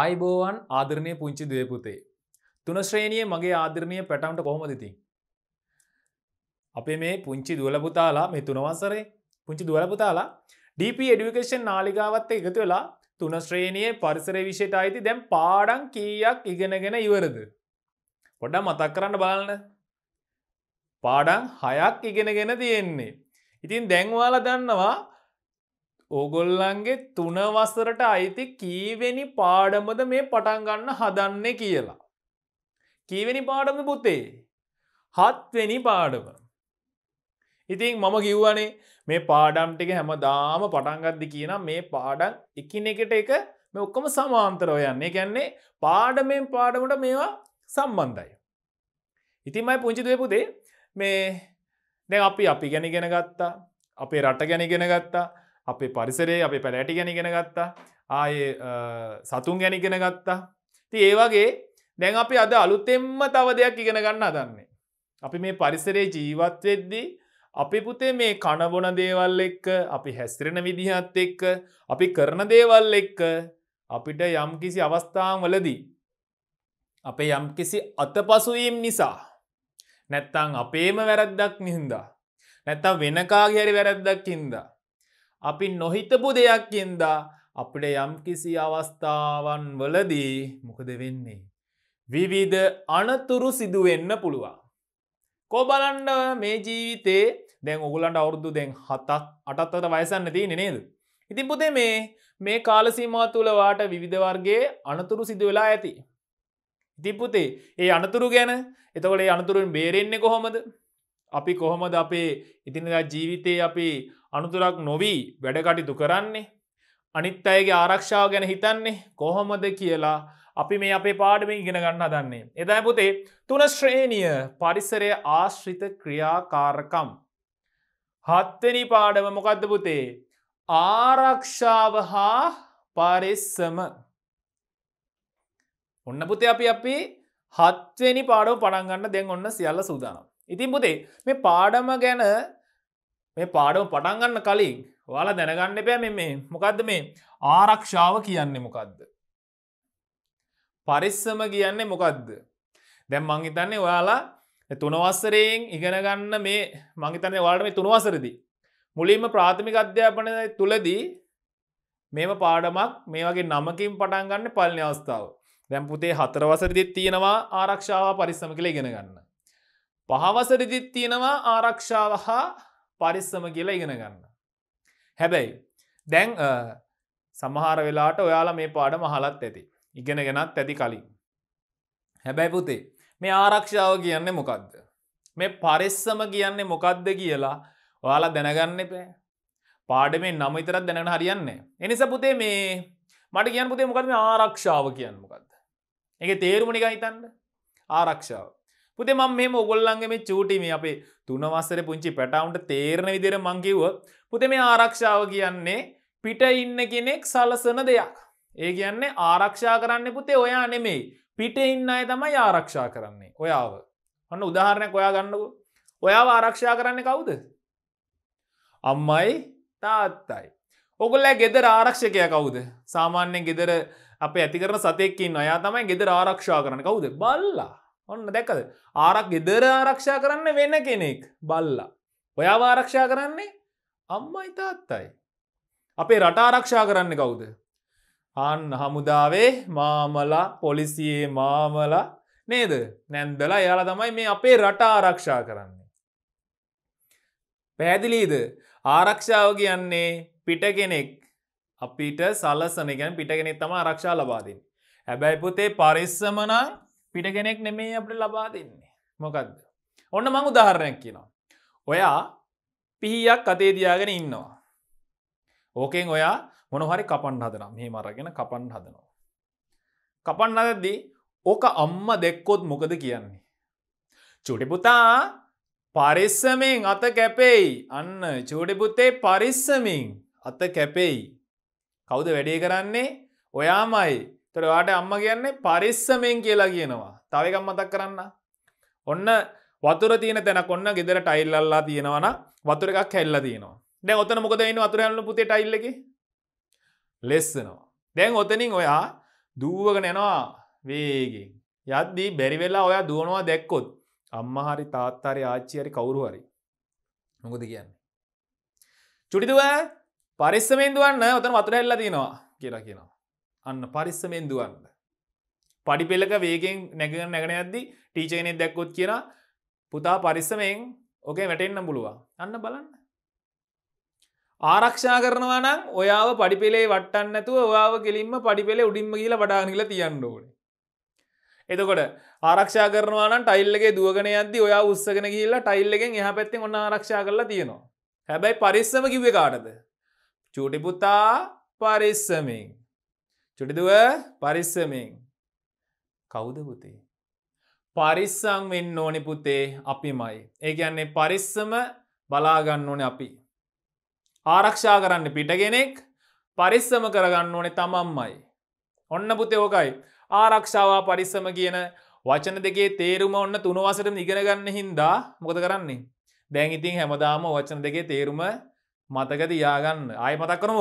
ආයිබෝවන් ආදරණය පුංචි දේපුතේ. තුන ශ්‍රේණිය මගේ ආදරණය පැටවන්ට කොහොමදති. අපේ මේ පුංචි දුවලපුතාලා මේ තුනවසරේ පුංචි දුවලපුතාලා ඩප එඩිකේෂන් නාලිකාවත්ත එකතු වෙලා තුන ශ්‍රේණයේ පරිසර විෂයට අයිති දැම් පාඩන් කීයක් ඉගෙනගෙන ඉවරද. පොඩ්ඩ මතක් කරන්න බලන්න. පාඩන් හයක් ඉගෙනගෙන තියෙන්නේ. ඉතින් දැන්වාල දන්නවා ඕගොල්ලන්ගේ තුනවසරට අයිති කීවෙනි පාඩමද මේ පටන්ගන්න හදන්නේ කියලා. කීවෙනි පාඩම පුතේ හත්වෙනි පාඩම. ඉතින් මම කිව්වනේ මේ පාඩම් ටික හැම දාම පටන්ගද්දි කියන මේ පාඩම් එකින එකට එක මේ ඔක්කොම සමාන්තරව යන්නේ ගැන්නේ පාඩමෙන් පාඩමට මේවා සම්බන්ධයි. ඉතින්මයි පුංචිදුවේ පුදේ මේ දැ අපි අපි ගැන ගෙන ගත්තා අපේ රට ගැන ගෙන ගත්තා අපේ පරිසරේ අපේ පැලැටි ගැනිගෙන ගත්තා ආය සතුන් ගැනිගෙන ගත්තා ති ඒවගේ දැන් අපි අද අලුතෙම්ම තව දෙයක් ඉගෙන ගන්න අදන්නේ. අපි මේ පරිසරේ ජීවත්වෙද්දී අපි පුතේ මේ කණබොන දේවල් එක්ක අපි හැස්ත්‍රෙන විදිහත් එක්ක අපි කරන දේවල් එක්ක අපිට යම් කිසි අවස්ථාන් වලදී අපේ යම් කිසි අතපසුවීම් නිසා නැත්තං අපේම වැරද්දක් නිහින්දා නැත්තම් වෙනකාගේ හරි වැරද්දක් හින්දා අපි නොහිතපු දෙයක් එන්දා අපට යම්කිසි අවස්ථාවන් වලදී මොකද වෙන්නේ. විවිධ අනතුරු සිදුවෙන්න පුළුවන්. කෝබලන්ඩ මේ ජීවිතේ දැන් ඔගුලන්ට අවුරුදු දැන් හතත් අටත්තට වයසන්න තියනෙ නේද. ඉතින් පුතේ මේ මේ කාලසීමා තුළවාට විවිධවර්ගේ අනතුරු සිදුවෙලා ඇති. ඉතිපුතේ ඒ අනතුරු ගැන එතවලේ අනතුරුන් බේරෙන්නේ කොහොමද. අපි කොහොමද අපේ ඉතිනදා ජීවිතය අපි අනුතුරක් නොවී වැඩකටිතු කරන්නේ අනිත් අයගේ ආරක්ෂාව ගැන හිතන්නේ කොහොමද කියලා අපි මේ අපේ පාඩම ඉගෙන ගන්න දන්නේ. එදයි පුතේ තුන ශ්‍රේණිය පරිසරය ආශ්‍රිත ක්‍රියාකාරකම්. හත්තනි පාඩම මොකක්ද පුතේ ආරක්ෂාව හා පරිස්සම ඔන්න පුතේ අපි අපි හත්වනි පාඩම පඩන්ගන්න දෙන් ඔන්න සියල්ල සූදානම්. ඉතින් පුතේ මේ පාඩම ගැන මේ පාඩම පටන්ගන්න කලින් ඔයාලා දැනගන්න එපෑ මෙ මේ මොකක්ද මේ ආරක්ෂාව කියන්නේ මොකක්ද. පරිස්සම කියන්නේ මොකක්ද. දැම් මංහිතන්නේ ඔයාලා තුනවස්සරයෙන් ඉගෙනගන්න මේ මංහිතන්න වාට මේ තුනවසරදි. මුලින්ම ප්‍රාථමික අධ්‍යාපනය තුළදී මේම පාඩමක් මේ වගේ නමකින් පටන්ගන්න පලනි අවස්ථාව. දැම් පුතේ හතරවසරදිත් තියෙනවා ආරක්ෂාව පරිස්සම කළ ඉගෙනගන්න. පහවසරදිත් තියෙනවා ආරක්ෂාව හා පරිස්සම කියලා ඉගෙන ගන්න. හැබැයි දැන් සමහර වෙලාට ඔයාලා මේ පාඩ මහලත් ඇති ඉගෙන ගෙනත් ඇති කලින්. හැබැයි පුතේ මේ ආරක්ෂාව කියන්නේ මොකක්ද. මේ පරිස්සම කියන්නේ මොකක්ද කියලා ඔයාලා දැනගන්න පෑ පාඩ මේ නම ඉතරත් දැනට හරියන්නේ. එනිස පුතේ මේ මට කියන් පුතේ මොකද මේ ආරක්ෂාව කියන්න මොකක්ද. එක තේරුමනික හිතන්න ආරක්ෂාව. පුතේ මම මේ ඔගොල්ලන්ගේ මේ චූටි මේ අපේ තුනවස්සර පුංචි පැටවුන්ට තේරණ විදිර මංකිව්ව පුතේ මේ ආරක්ෂාව කියන්නේ පිට ඉන්න කෙනෙක් සලසන දෙයක්. ඒ කියන්නේ ආරක්ෂා කරන්න පුතේ ඔයා නෙමෙයි පිට ඉන්න අය තමයි ආරක්ෂා කරන්නේ ඔයාව. ඔන්න උදාහරණයක් ඔයා ගන්නකු. ඔයාව ආරක්ෂා කරන්නේ කවුද. අම්මයි තාත්තයි. ඔගොල්ල ගෙදර ආරක්ෂකය කවුද සාමාන්‍යෙන් ගෙදර අප ඇතිකරන සතෙක්කින් අයා තමයි ගෙදර ආරක්ෂා කරන කවුද බල්ලා ඔන්න දැකද ආරක් ගෙදර ආරක්ෂා කරන්න වෙන කෙනෙක් බල්ලා ඔයාව ආරක්ෂා කරන්නේ අම්මයි තාත්තයි අපේ රට ආරක්ෂා කරන්න කවුද අන්න හමුදාවේ මාමලා පොලිසියේ මාමලා නේද නැන්දලා යාලා තමයි මේ අපේ රට ආරක්ෂා කරන්නේ පැහැදිලීද ආරක්ෂාව කියන්නේ පිට කෙනෙක් අපිට සලසන ගැන පිටගෙනෙක් තම ආරක්ෂා ලබාදින් හැබැයි පුතේ පරිස්සමනං පිට කෙනෙක් නෙමේ අපට ලබා දෙන්නේ මොකක්ද ඔන්න මං උදාහරණයක් කියනවා ඔයා පිහියක් අතේ දයාගෙන ඉන්නවා ඕකෙන් ඔයා මොනහරි කපන් හදන මේ මරගෙන කපන් හදනවා කපන් අදද්දී ඕක අම්ම දෙක්කොත් මොකද කියන්නේ චුටිපුතා පරිස්සමෙන් අත කැපෙයි අන්න චූඩිපුත්තේ පරිස්සමින් අත කැපෙයි කවුද වැඩේ කරන්නේ ඔයාමයි තොරවාට අම්ම කියන්නේ පරිස්සමෙන් කියලා කියනවා තවකම් මතක් කරන්න ඔන්න වතුර තියන තැන කොන්න ගෙදර ටයිල්ලල්ලා තියෙනවන වතුර එකක් හැල්ල තියෙනවා දැන් ඔතන මොකද එන්න වතුරයන්න පුතේ ටයිල්ලෙකි ලෙස්සනවා දැන් ඔතනින් ඔයා දූවගෙන යනවා වේගෙන් යද්දී බැරිවෙලා ඔයා දුවනවා දැක්කොත් අම්මහරි තාත්තාරි ආච්චිහරි කවුරු හරි මොකද කියන්නේ චුටිදුව පරිස්සමෙන් දුවන්න ඔතන වතුර හැල්ලා තියෙනවා කියලා කියනවා අන්න පරිස්සමෙන් දුවන්න. පඩිපෙළක වේගෙන් නැගෙන නැගෙන ඇද්දි ටීචයනෙක් දැක්කොත් කියන පුතා පරිස්සමයෙන් ඕකේ වැටෙන්න්න පුළුවන් අන්න බලන්න. ආරක්ෂා කරනවා නම් ඔයාව පඩිපෙළේ වටන්න ඇතුව ඔයාව කෙලින්ම පඩිපෙළේ උඩින්ම කියල වඩානිල තියන්න ඕන. එතකොට ආරක්ෂා කරනවාන ටයිල්ලගේ දුවගෙන අද ඔයා උත්සගෙන කියලා ටයිල්ලගෙන් එහ පැත්තෙන් ඔන්න ආරක්ෂා කරලා තියෙනවා. හැබැයි පරිස්සම කිව්ව කාටද. චූටිපුතා පරිස්සමෙන්. චුටිදුව පරිස්සමෙන් කෞුද පුතේ. පරිස්සං වෙන්න ඕනි පුතේ අපි මයි. ඒ කියන්නේ පරිස්සම බලාගන්න ඕන අපි. ආරක්ෂා කරන්න පිටගෙනෙක් පරිස්සම කරගන්න ඕනේ තමම්මයි. ඔන්න පුතේ ඕකයි ආරක්ෂාවා පරිස්සම කියන වචන දෙකේ තේරුම ඔන්න තුනවසට ඉගෙනගන්න හින්දා මොකද කරන්නේ. දැන් ඉතින් හැමදාම වචන දෙකේ තේරුම මතක තියාගන්න ආය මතක්කරම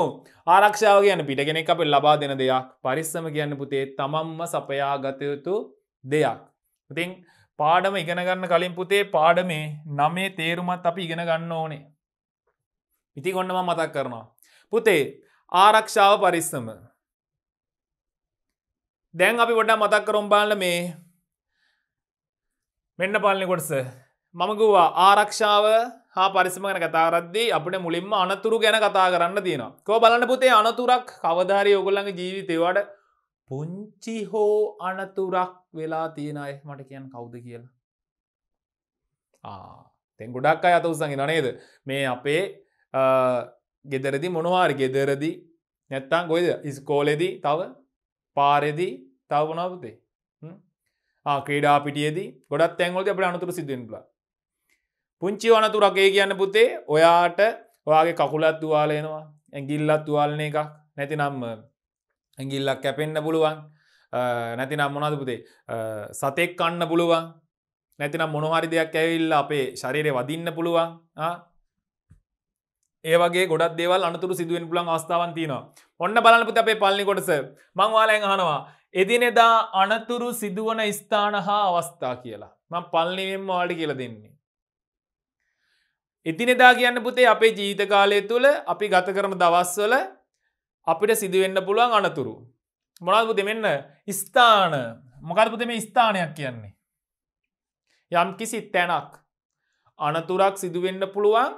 ආරක්ෂාව කියන්න පිටගෙනෙක් අප ලබා දෙන දෙයක් පරිස්සම කියන්න පුතේ තමම්ම සපයා ගතයුතු දෙයක්. ඉතිං පාඩම ඉගෙනගන්න කලින් පුතේ පාඩමේ නමේ තේරුමත් අපි ඉගෙන ගන්න ඕනේ. ඉති ගොන්නම මතක් කරනවා. පුතේ ආරක්ෂාව පරිස්සම. දැන් අපි ගොඩා මතක් කරොම් බාල මේ මෙන්න පාලනි කොටස මමගවා ආරක්ෂාව හා පරිසම ගැන කතාරද්දී අපට මුලින්ම අනතුරු ගැන කතා කරන්න තියෙනවා කෝ බලන්න පුතේ අනතුරක් කවධාරය ඔගොල්ලඟ ජීවිතේවට පුංචි හෝ අනතුරක් වෙලා තියෙන අය මට කියන් කවුද කියලා තැන් ගොඩක් අය අත උසඟ නනේද මේ අපේ ගෙදරදි මොනවාර් ගෙදරදි නැත්තං ගොයිද ඉස්කෝලෙදි තව පාරෙදි තවනාවතේ ක්‍රඩා පිටියද ගොඩත් තැන්වලට අපට අනතුර සිදුවෙන්ලා පුංචි වනතුරකේ කියන්න පුතේ ඔයාට ඔයාගේ කකුලත් තුවාලයනවා ඇගිල්ලත් තුවාලන එකක් නැතිනම් ඇගිල්ලක් කැපෙන්න්න පුළුවන් නැතිනම් මොනද පුතේ සතෙක් කන්න පුළුවන් නැතිනම් මොනහරි දෙයක් ඇවිල්ල අපේ ශරීරය වදින්න පුළුවන් ඒවගේ ගොඩක් දේවල් අනතුරු සිදුවෙන් පුලන් අවස්ථාවන් තියනවා ඔන්න බලපුත අපේ පල්ලි කොටස මංවාලයෙන් හනවා එදිනෙදා අනතුරු සිදුවන ස්ථාන හා අවස්ථා කියලා මං පල්ලිවෙන්ම වාඩි කියල දෙන්නේ එදිනෙදා කියන්න පුතේ අපේ ජීවිත කාලය තුළ අපි ගත කරන දවස්වල අපිට සිදුවෙන්න පුළුවන් අනතුරු. මොනාදපු දෙමෙන්න ස්ථාන මොකදපු දෙම ස්ථානයක් කියන්නේ. යම් කිසි තැනක් අනතුරක් සිදුවෙන්න පුළුවන්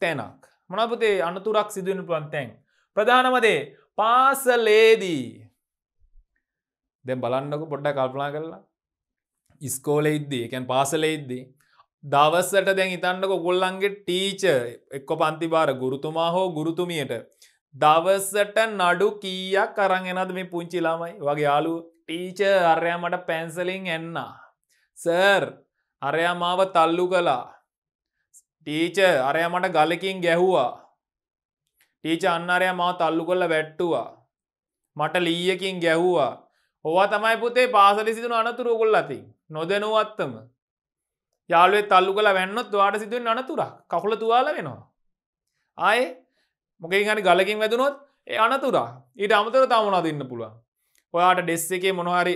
තැනක්. මොනපුතේ අනතුරක් සිදුවෙන පුළුවන් තැන්. ප්‍රධානමදේ පාසලේදී දැ බලන්නක පොඩ්ඩ කල්පනා කරලා ඉස්කෝල ඉද්දී එකැන් පාසල ඉද්දී දවස්සට දැන් ඉතන්නක ගොල්ලන්ගේ ටීච එක්ක පන්තිබාර ගුරුතුමා හෝ ගුරුතුමියට දවස්සට නඩු කීයක් කරන් එනද මේ පුංචි ළමයි වගේ යාලු ටීච අරයා මට පැන්සලින් එන්න සර් අරයා මාව තල්ලු කලා ටීච අරයා මට ගලකින් ගැහ්වා ටීච අන්නරයා මාව තල්ලු කොල්ල වැට්ටුවා මට ලීයකින් ගැහ්වා ඕවා තමයි පුතේ පාසලි සිදුන අනතුරුගොල්ලති නොදැනුවත්තම යාලුවේ තල්ලු කලා වැන්නොත් වාට සිදුවෙන් අනතුර කකුල තුවාල වෙනවා. ආය මොකේ හනි ගලකින් වැදනොත් ඒ අනතුරා ඊට අමතර තමනා දෙන්න පුළුව. ඔයාට ඩෙස් එකේ මොනහරි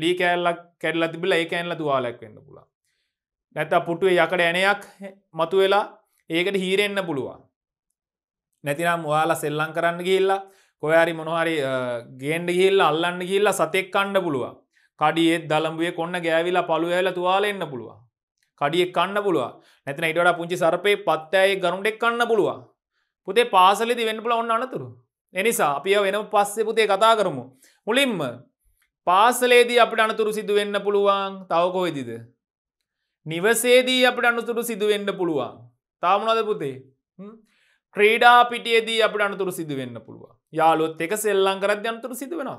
ලී කෑල්ලක් කැඩල තිබිල ඒ ඇල්ල තුවාලක් වෙන්න පුළා. නැත පුටුවේ යකට ඇනයක් මතු වෙලා ඒකට හීරෙන්න්න පුළුවන්. නැතිනම් ඔයාල සෙල්ලං කරන්න ගිල්ලා කොයාරි මොනහරි ගේන්ඩ ගිල්ල අල්ලන්න ගිල්ලා සතෙක් කණ්ඩ පුළුව කඩියෙත් දළඹුවේ කොන්න ගෑවිලා පළුවඇල තුවාලෙන්න්න පුළුවන් කඩියෙක් කන්න පුළුව නැතින ඉටට පුංචි සරපේ පත්තෑයි ගරුන්ටෙක් කන්න පුළුව පුතේ පාසලිති වෙන්න පුල ඔන්න අනතුරු එනිසා අපිය වෙන පස්සේ පුතේ කතා කරමු මුලින්ම පාසලේදී අපට අනතුරු සිදුවෙන්න පුළුවන් තවකොයිදිද නිවසේදී අපට අනුතුරු සිදුවෙන්න පුළුවන් තාමනද පුතේ ක්‍රීඩා පිටියේදී අපට අනතුරු සිදුවෙන්න පුළුව යාලොත් එක සෙල්ලං කරද්‍ය අනතුරු සිදුවෙනවා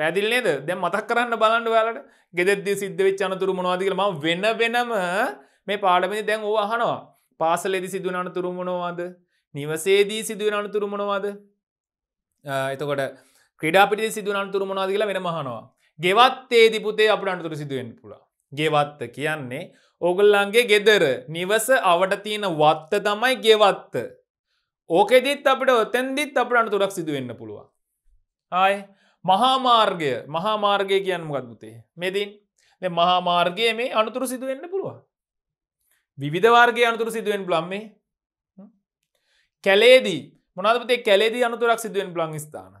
පැදිල්න්නේද දැ මතක් කරන්න බලන්න වැලට ගෙදදදි සිද්ධවෙච් අනතුරු මොවාදකම වෙන වෙනම මේ පාඩමනි දැන් ඕ අහනවා පාසලෙදි සිදුවන අනතුරු මොනවාද නිවසේදී සිදුවන අනතුරු මොනවාද එතකොට ක්‍රඩාපිටි සිදුවන අනතුරු මොනාද කියලා වෙන මහනවා ගෙවත්තේ දිපුතේ අපට අනතුරු සිදුවෙන් පුලා ගෙවත්ත කියන්නේ ඕගල්ලන්ගේ ගෙදර නිවස අවට තියෙන වත්ත තමයි ගෙවත්ත ඕකෙදිත් අපට ඔතැන්දිත් අපට අනතුරක් සිදුවෙන්න පුළුවන් ආයි මහාමාර්ගය මහාමාර්ගය කියන්න ගත්මුතේ මෙතින් මහාමාර්ගය මේ අනතුර සිදුවෙන්න පුළුව විධ වාර්ගය අනතුර සිදුවෙන් බ්ලම්මේ කැලේදී මොනදපතේ කැලේදී අනතුරක් සිදුවෙන් බ්ලං ස්ථාන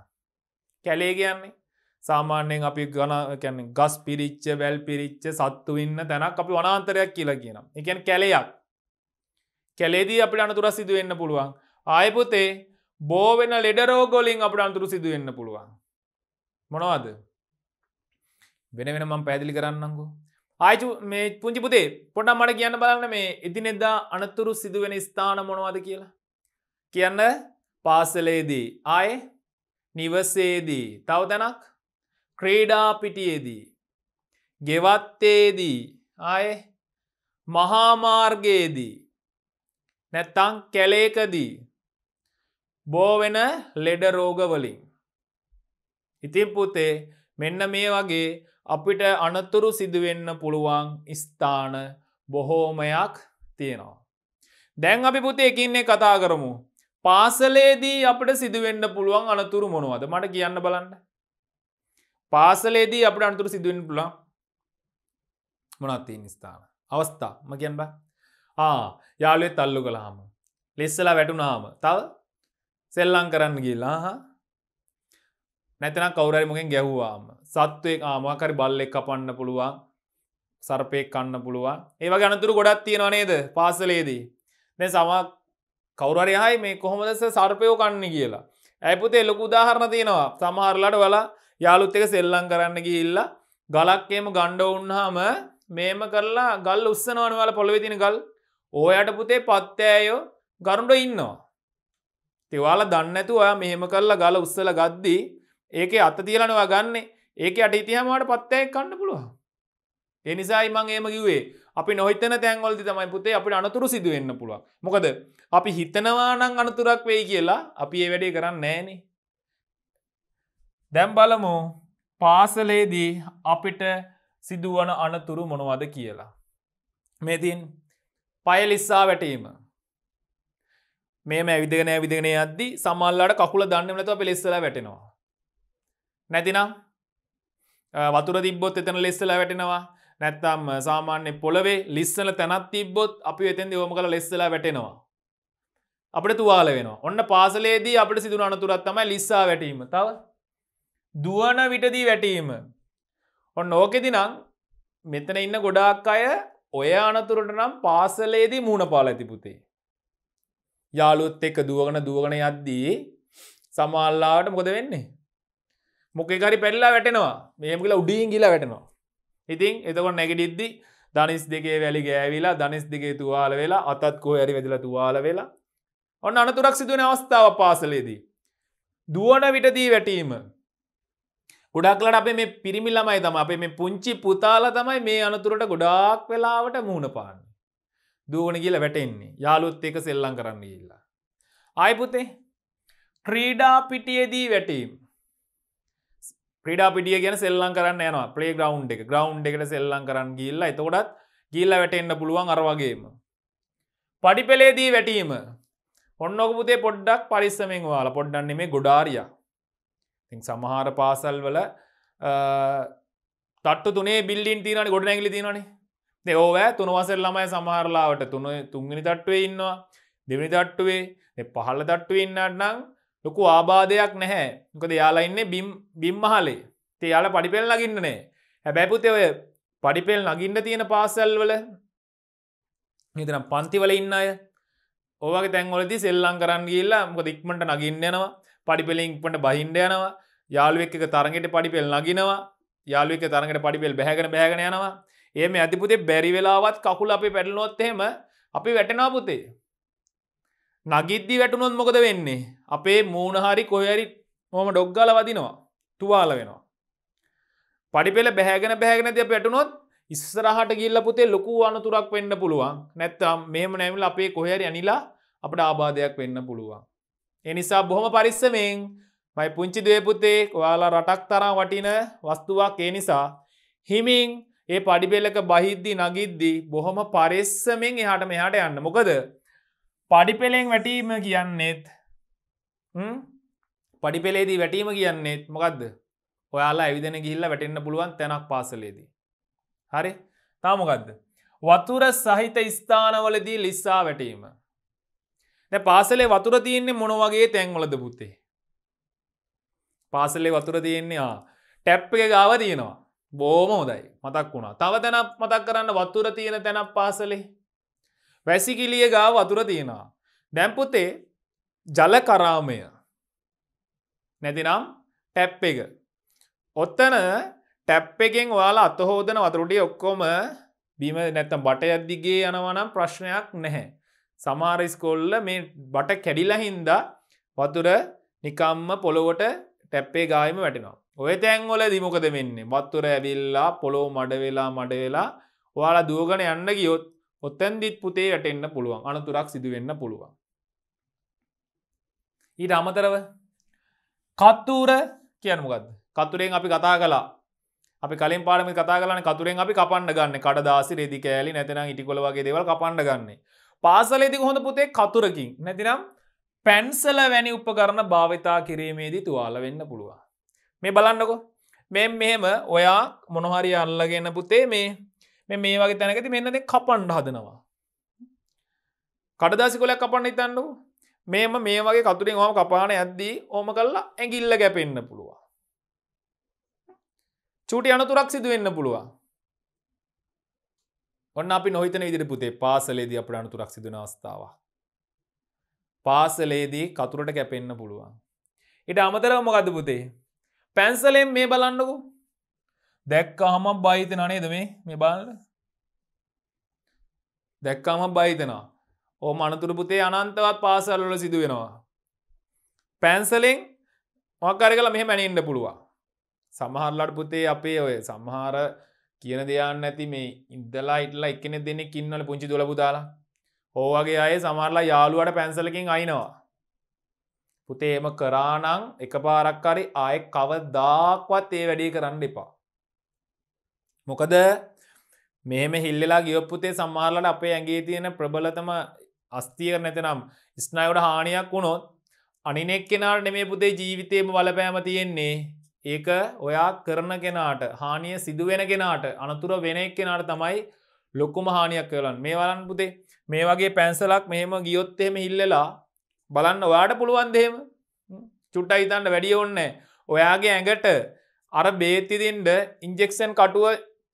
කැලේ කියන්නේ සාමාන්‍යයෙන් අපි ගන ගස් පිරිච්ච වැල් පිරිච්ච සත්තු ඉන්න තැනක් අපි වනාන්තරයක් කියලා කියනම් එකන් කැලයක් කැලේදී අපි අනතුර සිදුවෙන්න පුළුවන් ආයපුතේ බෝවෙන ලෙඩරෝගොලින් අප අන්තුරු සිදුවෙන්න පුළුවන් මොනවාද වෙන වෙන මම පැදිලි කරන්නංගු ආයු මේ පුංචි පුතේ පොඩ මට කියන්න බලන්න මේ ඉදිනෙදා අනතුරු සිදුවෙන ස්ථාන මොනවාද කියලා කියන්න පාසලේදී ආය නිවසේදී තව තැනක් ක්‍රේඩා පිටියේදී ගෙවත්තේදී ආය මහාමාර්ගයේදී නැත්තං කැලේකදී බෝවෙන ලෙඩරෝගවලින් ඉතින් පුතේ මෙන්න මේ වගේ අපිට අනතුරු සිදුවෙන්න පුළුවන් ස්ථාන බොහෝමයක් තියෙනවා. දැන් අපි පුතේ එකින්නේ කතා කරමු. පාසලේදී අපට සිදුවෙන්න පුළුවන් අනතුරු මොනවද මට කියන්න බලන්න. පාසලේදී අපට අනතුරු සිදුවෙන් පුළන් මොනත්තිී ස්ථාන අවස්ථා ම කියන් බ යාලේ තල්ලු කළහම ලෙස්සලා වැටුනාම තල් සෙල්ලං කරන්න ගිල්ලා හා නැතන කවුරරිමගෙන් ගැහ්වාම සත්වය ආමාකරි බල්ලෙක් කපන්න පුළුවන් සර්පයක් කන්න පුළුවන් ඒව ගැනතුරු ගොඩත් තියෙනවා නේද පාසලේදී දැ සමා කවුරරි හයි මේ කොහොමදස සර්පයෝ කන්න කියලා ඇපුතේ ලොකු උදාහරණ තියෙනවා සමහරලට වලා යාලුත්තක සෙල්ලං කරන්න ගිල්ලා ගලක්කේම ගණ්ඩ උන්හාම මේම කරලා ගල් උත්සනවනවල පොළොවෙතින ගල් ඕයට පුතේ පත්තෑයෝ ගරුඩ ඉන්නවා. තිවාල දන්නඇතු ඔය මෙහෙම කරලා ගල උත්සල ගද්දී ඒක අත තියලනවා ගන්න ඒක අට ඉතිහමට පත්තයක් කන්න පුළුව එනිසායි මං ඒම කිවේ අපි නොහිතන තැන්වල්ති තමයි පුතේ අපිට අනතුරු සිදුවෙන්න පුළුව මොකද අපි හිතනවානං අනතුරක් වෙයි කියලා අපි ඒ වැඩේ කරන්න නෑනෙ දැම් බලමු පාසලේදී අපිට සිදුවන අනතුරු මොනවද කියලා මෙතින් පයලිස්සා වැටීම මේම ඇවිදගෙන ඇවිදගෙන අද්දි සමල්ලට කකුල දන්නවලත පෙලෙස්සල වැටෙනවා නැතිනම් වතුර තිබොත් එතන ලෙස්සල වැටෙනවා නැත්තම් සාමාන්‍ය පොළවේ ලිස්සල තැනත් තිබොත් අපි එතැදි ෝම කළ ලෙස්සලා වැටෙනවා අපට තුවාල වෙන ඔන්න පාසලේදී අපට සිදුන අනතුරත් තමයි ලිස්සා වැටීම තව දුවන විටදී වැටීම ඔන්න ඕකෙදි නම් මෙතන ඉන්න ගොඩාක් අය ඔය අනතුරට නම් පාසලේදී මූුණ පාල ඇතිපුතේ යාලුත් එක දුවගන දුවගන යද්දී සමල්ලාට මොද වෙන්නේ මොකේකරි පැල්ලා වැටෙනවා මේමකල උඩින් ගිලා වැටෙනවා ඉතින් එතකොට නැගටිද්දි දනිස් දෙකේ වැලි ගෑවිලා දනිස් දෙකේ තුවාල වෙලා අතත්කෝ ඇරි වෙදල තුවාල වෙලා ඔන්න අනතුරක් සිදුවන අවස්ථාව පාසලේදී දුවන විටදී වැටීම ගොඩක්ලට අපේ මේ පිරිමි ළමයි තම අපේ මේ පුංචි පුතාල තමයි මේ අනතුරට ගොඩාක් වෙලාවට මූුණ පාන්න. දුවන කියල වැටෙන්නේ යාලුත් එක සෙල්ලං කරන්න ඉල්ලා. අයපුතේ ක්‍රීඩා පිටියේදී වැටීම් ප්‍රඩා පිටිය ගැන සෙල්ලං කරන්න යනවා පලේ ග්‍රවන්් එක ග්‍රවන්් එකට සෙල්ලං කරන්න ගිල්ල එතකොටත් ගිල්ල වැටෙන්න්න පුළුවන් අරවගේම පඩිපෙලේදී වැටීම ඔන්නොකපුතේ පොඩ්ඩක් පරිස්සමෙන් වාලා පොඩ්ඩන්න මේ ගොඩාරිය තින් සමහර පාසල් වල තට්ට තුනේ බිල්ලින් තිනට ගොඩ නැගලි තිනනේ දෙෝවෑ තුනවසල් ළමය සමහරලාවට තුන තුංගනි තට්ටුවේ ඉන්නවා දෙවිනි තට්ටුවේ පහල තට්ටුව ඉන්නන්නම් ලොකු ආබාධයක් නැහැ මොකද යාලයින්න බිම් බිම්මහලේ තේ යාල පඩිපෙල් නගින්න නෑ හැබැපුතේ ඔය පඩිපෙල් නගින්න තියෙන පාසල් වල නිතරම් පන්තිවල ඉන්න අය ඕවගේ තැන්වලති සෙල්ලං කරන්න කියලා මොක ඉක්මට නගින්න යනවා පඩිපෙල ඉක්මට බහින්ඩ යනවා යාළුවෙක් එක තරගෙට පඩිපෙල් නගිනවා යාළුවෙක් තරගට පඩිපෙල් බැහැගෙන බැගෙන යනවා ඒම ඇතිපුතේ බැරිවෙලාවත් කකුල අපි පැටලනොත්තහෙම අපි වැටනා පුතේ නගිද්දි වැටුණොත් මොකද වෙන්නේ අපේ මූුණහරි කොහරි මොම ඩොක්්ගල වදිනවා තුවාල වෙනවා. පඩිපෙළ බැහැගෙන බැහැගෙන තිය පැටුණොත් ඉස්සරහට ගිල්ල පුතේ ලොකු අනතුරක් වෙන්න පුළුවන් නැත්තම් මෙහම නැමිල් අපේ කොහැරි අනිලා අපට ආබාධයක් වෙන්න පුළුවන්. එනිසා බොහොම පරිස්සමෙන් මයි පුංචි දේපුතේ ඔයාලා රටක් තරම් වටින වස්තුවක් ඒ නිසා හිමින් ඒ පඩිබෙලක බහිද්දි නගිද්දි බොහොම පරිස්සමෙන් එහට මෙහට යන්න මොකද පඩිපෙළෙන් වැටීම කියන්නේත් පඩිපෙළේදී වැටීම කියන්නේත් මොකක්ද ඔයාලා ඇවිදෙන ගිල්ල වැටෙන්න්න පුළුවන් තැනක් පාසලේදී. හරි තාමොකක්ද. වතුර සහිත ස්ථානවලදී ලිස්සා වැටීම. පාසලේ වතුර තියන්නේ මොන වගේ තැන්වලද පුත්තේ. පාසලේ වතුර තියන්නේ ටැප් එක ගාව තියෙනවා බෝම හොදයි මතක් වුණා තව තැනක් මතක් කරන්න වතුර තියෙන තැනක් පාසලේ වැසිකිලිය ගා වතුර තියෙනවා. දැම්පුතේ ජලකරාමය නැතිනම් ටැප් එක. ඔත්තන ටැප් එකෙන් වාලා අතහෝදන වතුරුටිය ඔක්කොම බිම නැත්තම් බට ඇද්දිගේ යනවනම් ප්‍රශ්නයක් නැහැ. සමාරස්කොල්ල මේ බට කැඩිලහින්ද වතුර නිකම්ම පොළොවට ටැප්පේ ගායම වැටෙනවා. ඔය තැන්වල දිමොකද වෙන්නේ වත්තුර ඇවිල්ලා පොලෝ මඩවෙලා මඩවෙලා ඔයාලා දුවගන යන්න ගියොත් ඔත්තැන්දිත් පුතේ යටෙන්න්න පුළුවන් අනතුරක් සිදුවෙන්න පුළුවන් ඊට අමතරව කත්තුූර කියනමුගත් කතුරෙන් අපි කතා කලා අපි කලින් පාඩම කතා කලන කතුරෙන් අපි කපන්න ගන්න කඩදාසි රෙදි කෑලි නැතනම් ඉටිකොල වගේ දේවල් කපන්න ගන්න පාසලේදි හොඳ පුතේ කතුරකින් නැතිනම් පැන්සල වැනි උපකරන භාවිතා කිරීමේදී තුවාල වෙන්න පුළුවන් මේ බලන්නකො මෙ මෙහෙම ඔයා මොනහරි අල්ලගෙන පුතේ මේ මේ වගේ තැනකති මෙන්නද කපන්ඩ හදනවා කඩදාසි කොලයක් කපන්න ඉතන්නු මේම මේ වගේ කතුරින් ඕම කපාන ඇද්දී ඕම කල්ලා ඇගිල්ල ගැපෙන්න්න පුළුව චුටි අනතුරක් සිදුවෙන්න පුළුවන් ඔන්න අපි නොහිතන ඉදිරි පුතේ පාසලේදී අපට අනතුරක් සිදුන අවස්ථාව. පාසලේදී කතුරට කැපෙන්න්න පුළුවන්. ඉට අමතරව මොකද පුතේ පැන්සලෙන් මේ බලන්නකු දැක්කාහම බයිතනා නේද මේ මේ බාල දැක්කාම බයිතනවා ඕ මනතුර පුතේ අනන්තවත් පාසල්ල සිදුවෙනවා පැන්සලෙන් මක්කර කලා මෙහ මැනන්න පුළුවන් සමහරලට පුතේ අපේ ඔය සමහර කියන දෙයන්න ඇති මේ ඉදලා ඉටලා එකන දෙනෙ කින්නල පුංචි දුලපු දාලා හෝවගේ අය සමරලා යාළුවට පැන්සලකින් අයිනවා පුතේ එම කරානං එක පාරක්කාරි ආය කව දාක්වත් ඒ වැඩේ කරන්න එපා මොකද මෙහෙම හිල්ලලා ගියොප්පුතේ සම්මාර්ලට අපේ ඇගේ තියෙන ප්‍රබලතම අස්තියර නැතනම් ස්නායවට හානියක් වුණොත් අනිනෙක් කෙනාට නෙමේ පුතේ ජීවිතයම වලපෑම තියෙන්නේ ඒක ඔයා කරන කෙනාට හානිය සිදුවෙන කෙනාට අනතුර වෙනෙක් කෙනාට තමයි ලොක්කුම හානියක් කරලන් මේ වලන් පුතේ මේ වගේ පැන්සලක් මෙහෙම ගියොත් එහෙම හිල්ලලා බලන්න ඔයාට පුළුවන් දෙහෙම චුට්ට හිතන්න වැඩිය ඔන්න ඔයාගේ ඇඟට අර බේතිදින්ට ඉන්ජෙක්ෂන් කටුව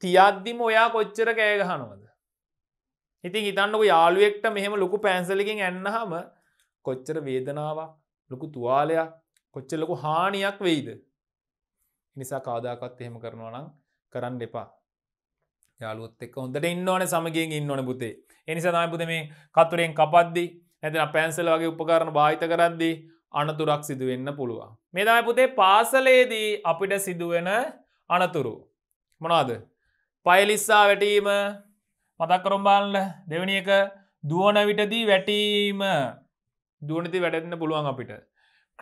තියද්දිම ඔයා කොච්චර කෑගහනුවද ඉතින් හිතන්නක යාළුවෙක්ට මෙහෙම ලොකු පැන්සලකින් ඇන්නහම කොච්චර වේදනාවක් ලොකු තුවාලයක් කොච්චර ලොකු හානියක් වෙයිද නිසා කාදාකත් එහෙම කරනවා නම් කරන්න එපා යාලුත් එක් හොඳට ඉන්න ඕන සමගින් ඉන්න ඕන පුතේ එනිසා තමයි පුතේ මේ කතුරෙන් කපද්දි නැතිනම් පැන්සල වගේ උපකරණ භාවිත කරද්දී අනතුරක් සිදුවෙන්න පුළුවන් මේ තමයි පුතේ පාසලේදී අපිට සිදුවෙන අනතුරු මොනවාද පයලිස්සා වැටීම මතක්කරම්බාල්ල දෙවනි එක දුවන විටදී වැටීම දුවනති වැටන්න පුළුවන් අපිට.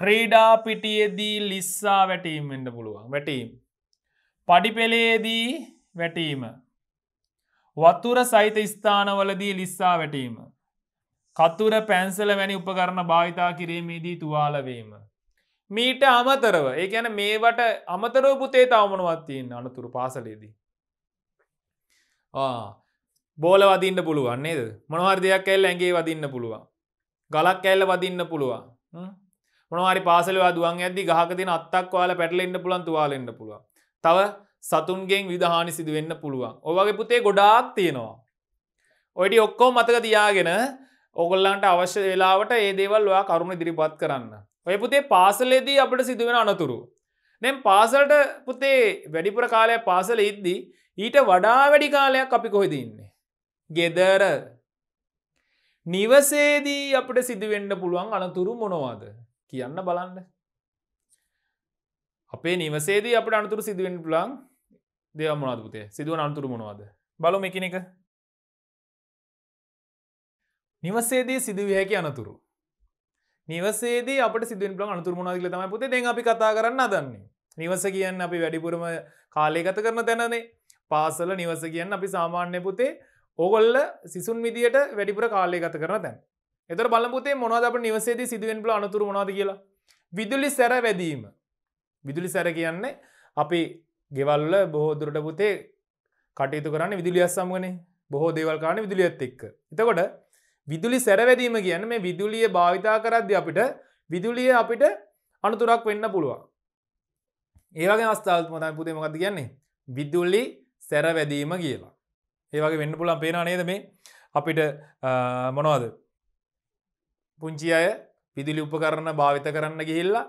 ක්‍රීඩා පිටියදී ලිස්සා වැටීම් එන්න පුළුවන් වැටීම්. පඩිපෙළේදී වැටීම. වත්තුර සහිත ස්ථානවලදී ලිස්සා වැටීම. කතුර පැන්සල වැනි උපකරණ භාවිතා කිරීමේදී තුවාලවීම. මීට අමතරව ඒ ඇන මේවට අමතරව පුතේ තවමනුවත්තියෙන් අනතුරු පාසලේදී. බෝල වදින්න පුළුවන්න්නේද මොනවාර් දෙයක් ඇල් ඇගේ වදින්න පුළුවන් ගලක් ඇල්ල වදින්න පුළුවන් මොනවාරි පාසල වදුවන් ඇදදි ගහකතින අත්තක් වාල පැටලෙන්න්න පුළන් තුවාලෙන්න්න පුළුව තව සතුන්ගෙන් විදහානි සිදුවෙන්න පුළුවන් ඔවගේ පුතේ ගොඩාක් තියෙනවා ඔයිඩි ඔක්කෝ මතක තියාගෙන ඔගොල්ලන්ට අවශ්‍ය වෙලාවට ඒ දේවල් ඔයා කරුණ දිරිපත් කරන්න ඔය පුතේ පාසලේදී අපට සිදුවෙන අනතුරු නැම් පාසල්ට පුතේ වැඩිපුර කාලය පාසල ඉද්දී ඊට වඩා වැඩි කාලයක් අපි කොහෙද ඉන්නේ. ගෙදර නිවසේදී අපට සිදුවෙන්ඩ පුළුවන් අනතුරු මොනවාද කියන්න බලන්න. අපේ නිවසේදී අපට අනතුරු සිදුවෙන් පුලන් දෙව මොනාදපුතේ සිදුව අනතුරු මොනවාද බලොම එකන එක නිවසේදී සිදුවහැකි අනතුරු නිවසේදී අපට සිදුවෙන් පුලන් අනතුර මොනාදල තමයි පුතේ දෙ අපි කතා කරන්න අදන්නේ නිවස කියන්න අපි වැඩිපුරම කාලය ගත කරන තැනනේ පාසල නිවස කියන්න අපි සාමාන්‍ය පුතේ ඕගොල්ල සිසුන් විදියට වැඩිපුර කාලය ගත කරන තැන් එතර බලපුතේ මොනද අප නිවසේදී සිදුවෙන් පල අනතුර මොනාද කියලා විදුලි සැර වැදීම විදුලි සැර කියන්නේ අපි ගෙවල්ල බොහෝදුරට පුතේ කටයුතු කරන්න විදුලි අස්සම්ගනේ බොහෝ දේවල් කාණ විදුලියත් එක්ක එතකොට විදුලි සැරවැදීම කියන්න මේ විදුලිය භාවිතා කරද්ද අපිට විදුලිය අපිට අනතුරක් වෙන්න පුළුවන් ඒවගේ අස්ථාවත්මතයි පුතේ මොකද කියන්නේ විදුලි සැරවැදීම කියලා. ඒවගේ වෙන්න පුළන් පේනා නේද මේ අපිට මොනවාද පුංචි අය විදිලි උපකරන්න භාවිත කරන්න ගිහිල්ලා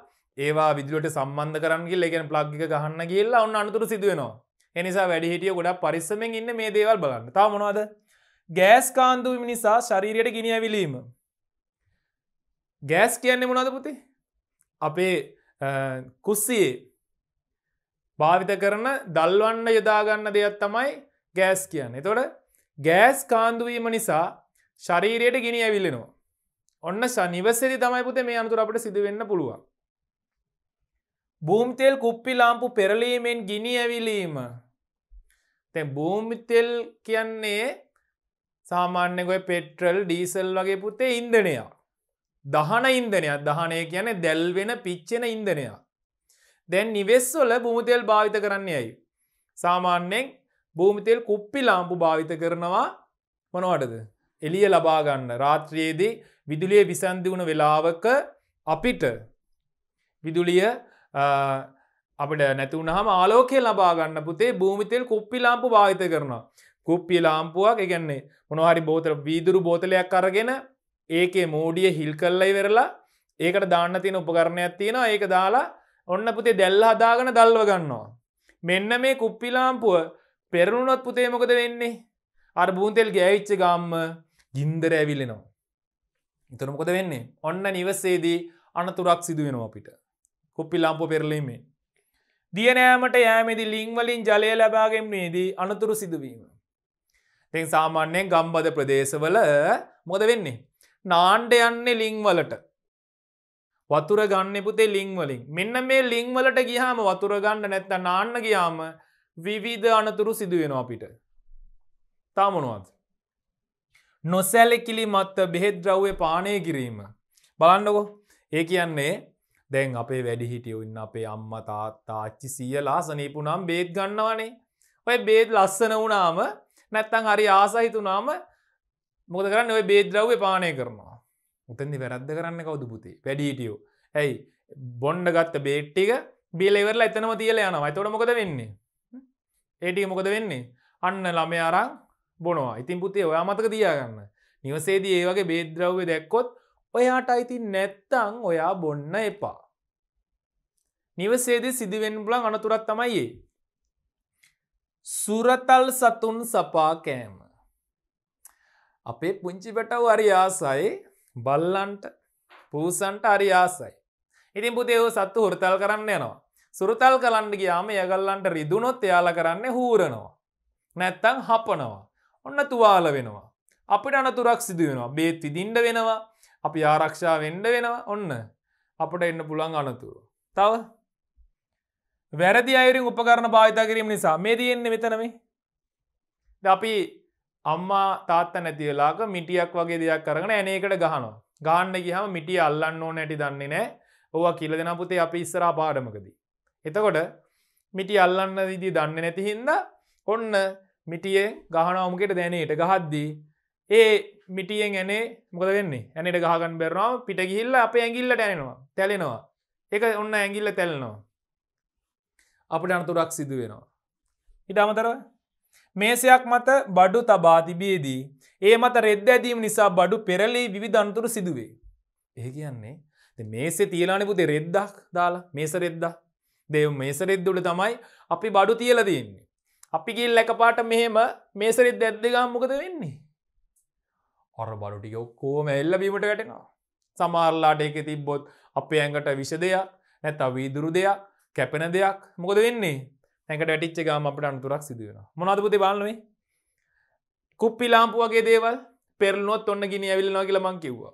ඒවා විදිලට සම්බන්ධ කරන්ගල් එකෙන ප්ලග්ි ගහන්න කියලා ඔන්න අනතුර සිදුවනවා එනිසා වැඩිහිටිය ගොඩා පරිස්සමෙන් ඉන්න මේ දේවල් බලන්න තා මොනවාද ගෑස් කාන්දුවම නිසා ශරීරයට ගිනියවිලීම ගෑස් කියන්නේ මොනද පුති අපේ කුස්සියේ භාවිත කරන දල්වන්න යොදාගන්න දෙයක් තමයි ගෑස් කියන්න. එතොට ගෑස් කාන්දුවීම නිසා ශරීරයට ගිනි ඇවිල්ලෙනවා. ඔන්න සනිවසේදි තමයි පුතේ මේ අනතුර අපට සිදුවෙන්න පුළුවන්. භූම්තෙල් කුප්පි ලාම්පු පෙරලීමෙන් ගිනි ඇවිලීම. තැ භූමිතෙල් කියන්නේ සාමාන්‍යකොය පෙට්‍රල් ඩීසල් වගේ පුතේ ඉන්දනයා. දහන ඉන්දනයක් දහනය කියන්නේ දැල්වෙන පිච්චෙන ඉන්දනයක්. දැන් නිවෙස්වල භූමිතෙල් භාවිත කරන්නේ ඇයි. සාමාන්‍යෙන් භූමිතෙල් කුප්පි ලාම්පු භාවිත කරනවා මොනවටද. එලිය ලබාගන්න රාත්‍රයේදී විදුලිය විසන්දි වුණ වෙලාවක අපිට විදුලිය අපට නැතිවුණහම ආලෝකය ලබාගන්න පුතේ භූමිතෙල් කුප්පි ලාම්පු භාවිත කරනවා. කුප්පි ලාම්පුවක් එකන්නේ මොනහරි බෝතර වීදුරු බෝතලයක් අරගෙන ඒකේ මෝඩිය හිල් කල්ලයි වෙරලා ඒකට දාන්න තියෙන උපකරණයක් තියෙනවා ඒක දාලා ඔන්න පුතේ දැල්ල හදාගෙන දල්ව ගන්නවා. මෙන්න මේ කුප්පිලාම්පුුව පෙරණුනොත් පුතේ මොකද වෙන්නේ අර බූන්තෙල් ගෑවිච්ච ගම්ම ගින්දර ඇවිලෙනවා. ඉතර මොකද වෙන්නේ ඔන්න නිවසේදී අනතුරක් සිදුවෙනවා අපිට. කුප්පි ලාම්පො පෙරලීමේ. දියනෑමට යෑමෙදි ලිංවලින් ජලය ලබාගෙන්න්නේදී අනතුරු සිදුවීම. තින් සාමාන්‍යයෙන් ගම්බද ප්‍රදේශවල මොද වෙන්නේ. නාන්ඩ යන්නේ ලිංවලට වතුර ගන්න පුතේ ලිංවලින් මෙන්න මේ ලිංවලට ගිහාම වතුර ගන්න නැත්ත නාන්න ගියාම විවිධ අනතුරු සිදුවෙනවා අපිට තාමනුවත් නොසැලකිලි මත්ත බෙහෙත් ද්‍රව්ය පානය කිරීම බලන්නකෝ ඒ කියන්නේ දැන් අපේ වැඩිහිටියව ඉන්න අපේ අම්ම තාත්තාච්චි සියලා සනීපුනම් බේත් ගන්නවනේ ඔය බේත් ලස්සන වුනාම නැත්තං හරි ආසහිතුනාම මොද කරන්න ඔය බේද්‍රව්ය පානය කරනවා උතන්දි වැරද්ද කරන්න කවුදු පුතේ වැඩීටියෝ ඇයි බොන්්ඩ ගත්ත බේට්ටික බිලෙවරල එතනම තියල යනවා තොට මොකද වෙන්නේ ඒටික මොකද වෙන්නේ අන්න ළමය අරං බොනවා ඉතින් පුතේ ඔයා මතක තියාගන්න නිවසේදී ඒ වගේ බේද්‍රව්ව දැක්කොත් ඔයාට අයිති නැත්තං ඔයා බොන්න එපා නිවසේද සිදුවෙන් බලන් අනතුරත් තමයියේ සුරතල් සතුන් සපා කෑම අපේ පුංචි බැටව අරි ආසයි බල්ලන්ට පූසන්ට අරි ආසයි. ඉතින් පුතේව සත්තු හෘතල් කරන්න යනවා. සුරතල් කලන්න ගියාම යගල්ලන්ට රිදුනොත් එයාල කරන්න හූරනවා. නැත්තං හපනවා. ඔන්න තුවාල වෙනවා. අපිට අනතුරක් සිදු වෙනවා බේත් ඉදින්ඩ වෙනවා අපි ආරක්ෂා වෙන්ඩ වෙනවා ඔන්න අපට එන්න පුළන් අනතුරු. තව වැරදි අයුරින් උපකරණ භාවිතා කිරීම නිසා මේ තියෙන්නේ මෙතනම අපි අම්මා තාත්ත නැති වෙලාක මිටියක් වගේ දෙයක් කරන ඇනකට ගහනවා ගාන්න ගහම මිටිය අල්ලන්න ඕන ඇටි දන්නේ නෑ ඕවා කියල දෙෙන පුතේ අපි ඉස්සරා පාඩමකදී. එතකොට මිටි අල්ලන්න දිදී දන්න නැති හින්ද ඔන්න මිටියේ ගහනවමකට දැනයට ගහද්දී ඒ මිටියෙන් ඇනේ මොද වෙන්නේ ඇනට ගහගන් බෙරනවා පිට ගිහිල්ල අප ඇගිල්ල ටැනවා තැලෙනවා එක ඔන්න ඇගිල්ල තැල්නවා අපට අනතුරක් සිදුවෙනවා ඉට අමතරව මේසයක් මත බඩු තබා තිබියදී. ඒ මත රෙද්ද ඇදීම නිසා බඩු පෙරලී විධන්තුරු සිදුවේ. ඒ කියන්නේ මේසේ තියලානෙ පුතේ රෙද්දක් දාලා මේස රෙද්දා. දෙව මේස රෙද්දුට තමයි අපි බඩු තියල දෙන්නේ. අපි ගිල් ලැකපාට මෙහෙම මේසරෙත් දැද්දගම් මොකද වෙන්නේ. ඔර බඩුටික ඔක්කෝම එල්ල බීමට වැටෙනවා. සමාරලාට එක තිබ්බොත් අපේ ඇඟට විෂ දෙයක් නැත් අවීදුරු දෙයක් කැපෙන දෙයක් මොකද වෙන්නේ හැකට වැටිච්ච ගම අපට අනතුරක් සිදුවෙන මොනදපුති බලනේ කුප්පි ලාම්පු වගේ දේවල් පෙරලනොත් ඔන්න ගිනි ඇවිල්නවා කියලා මං කිව්වා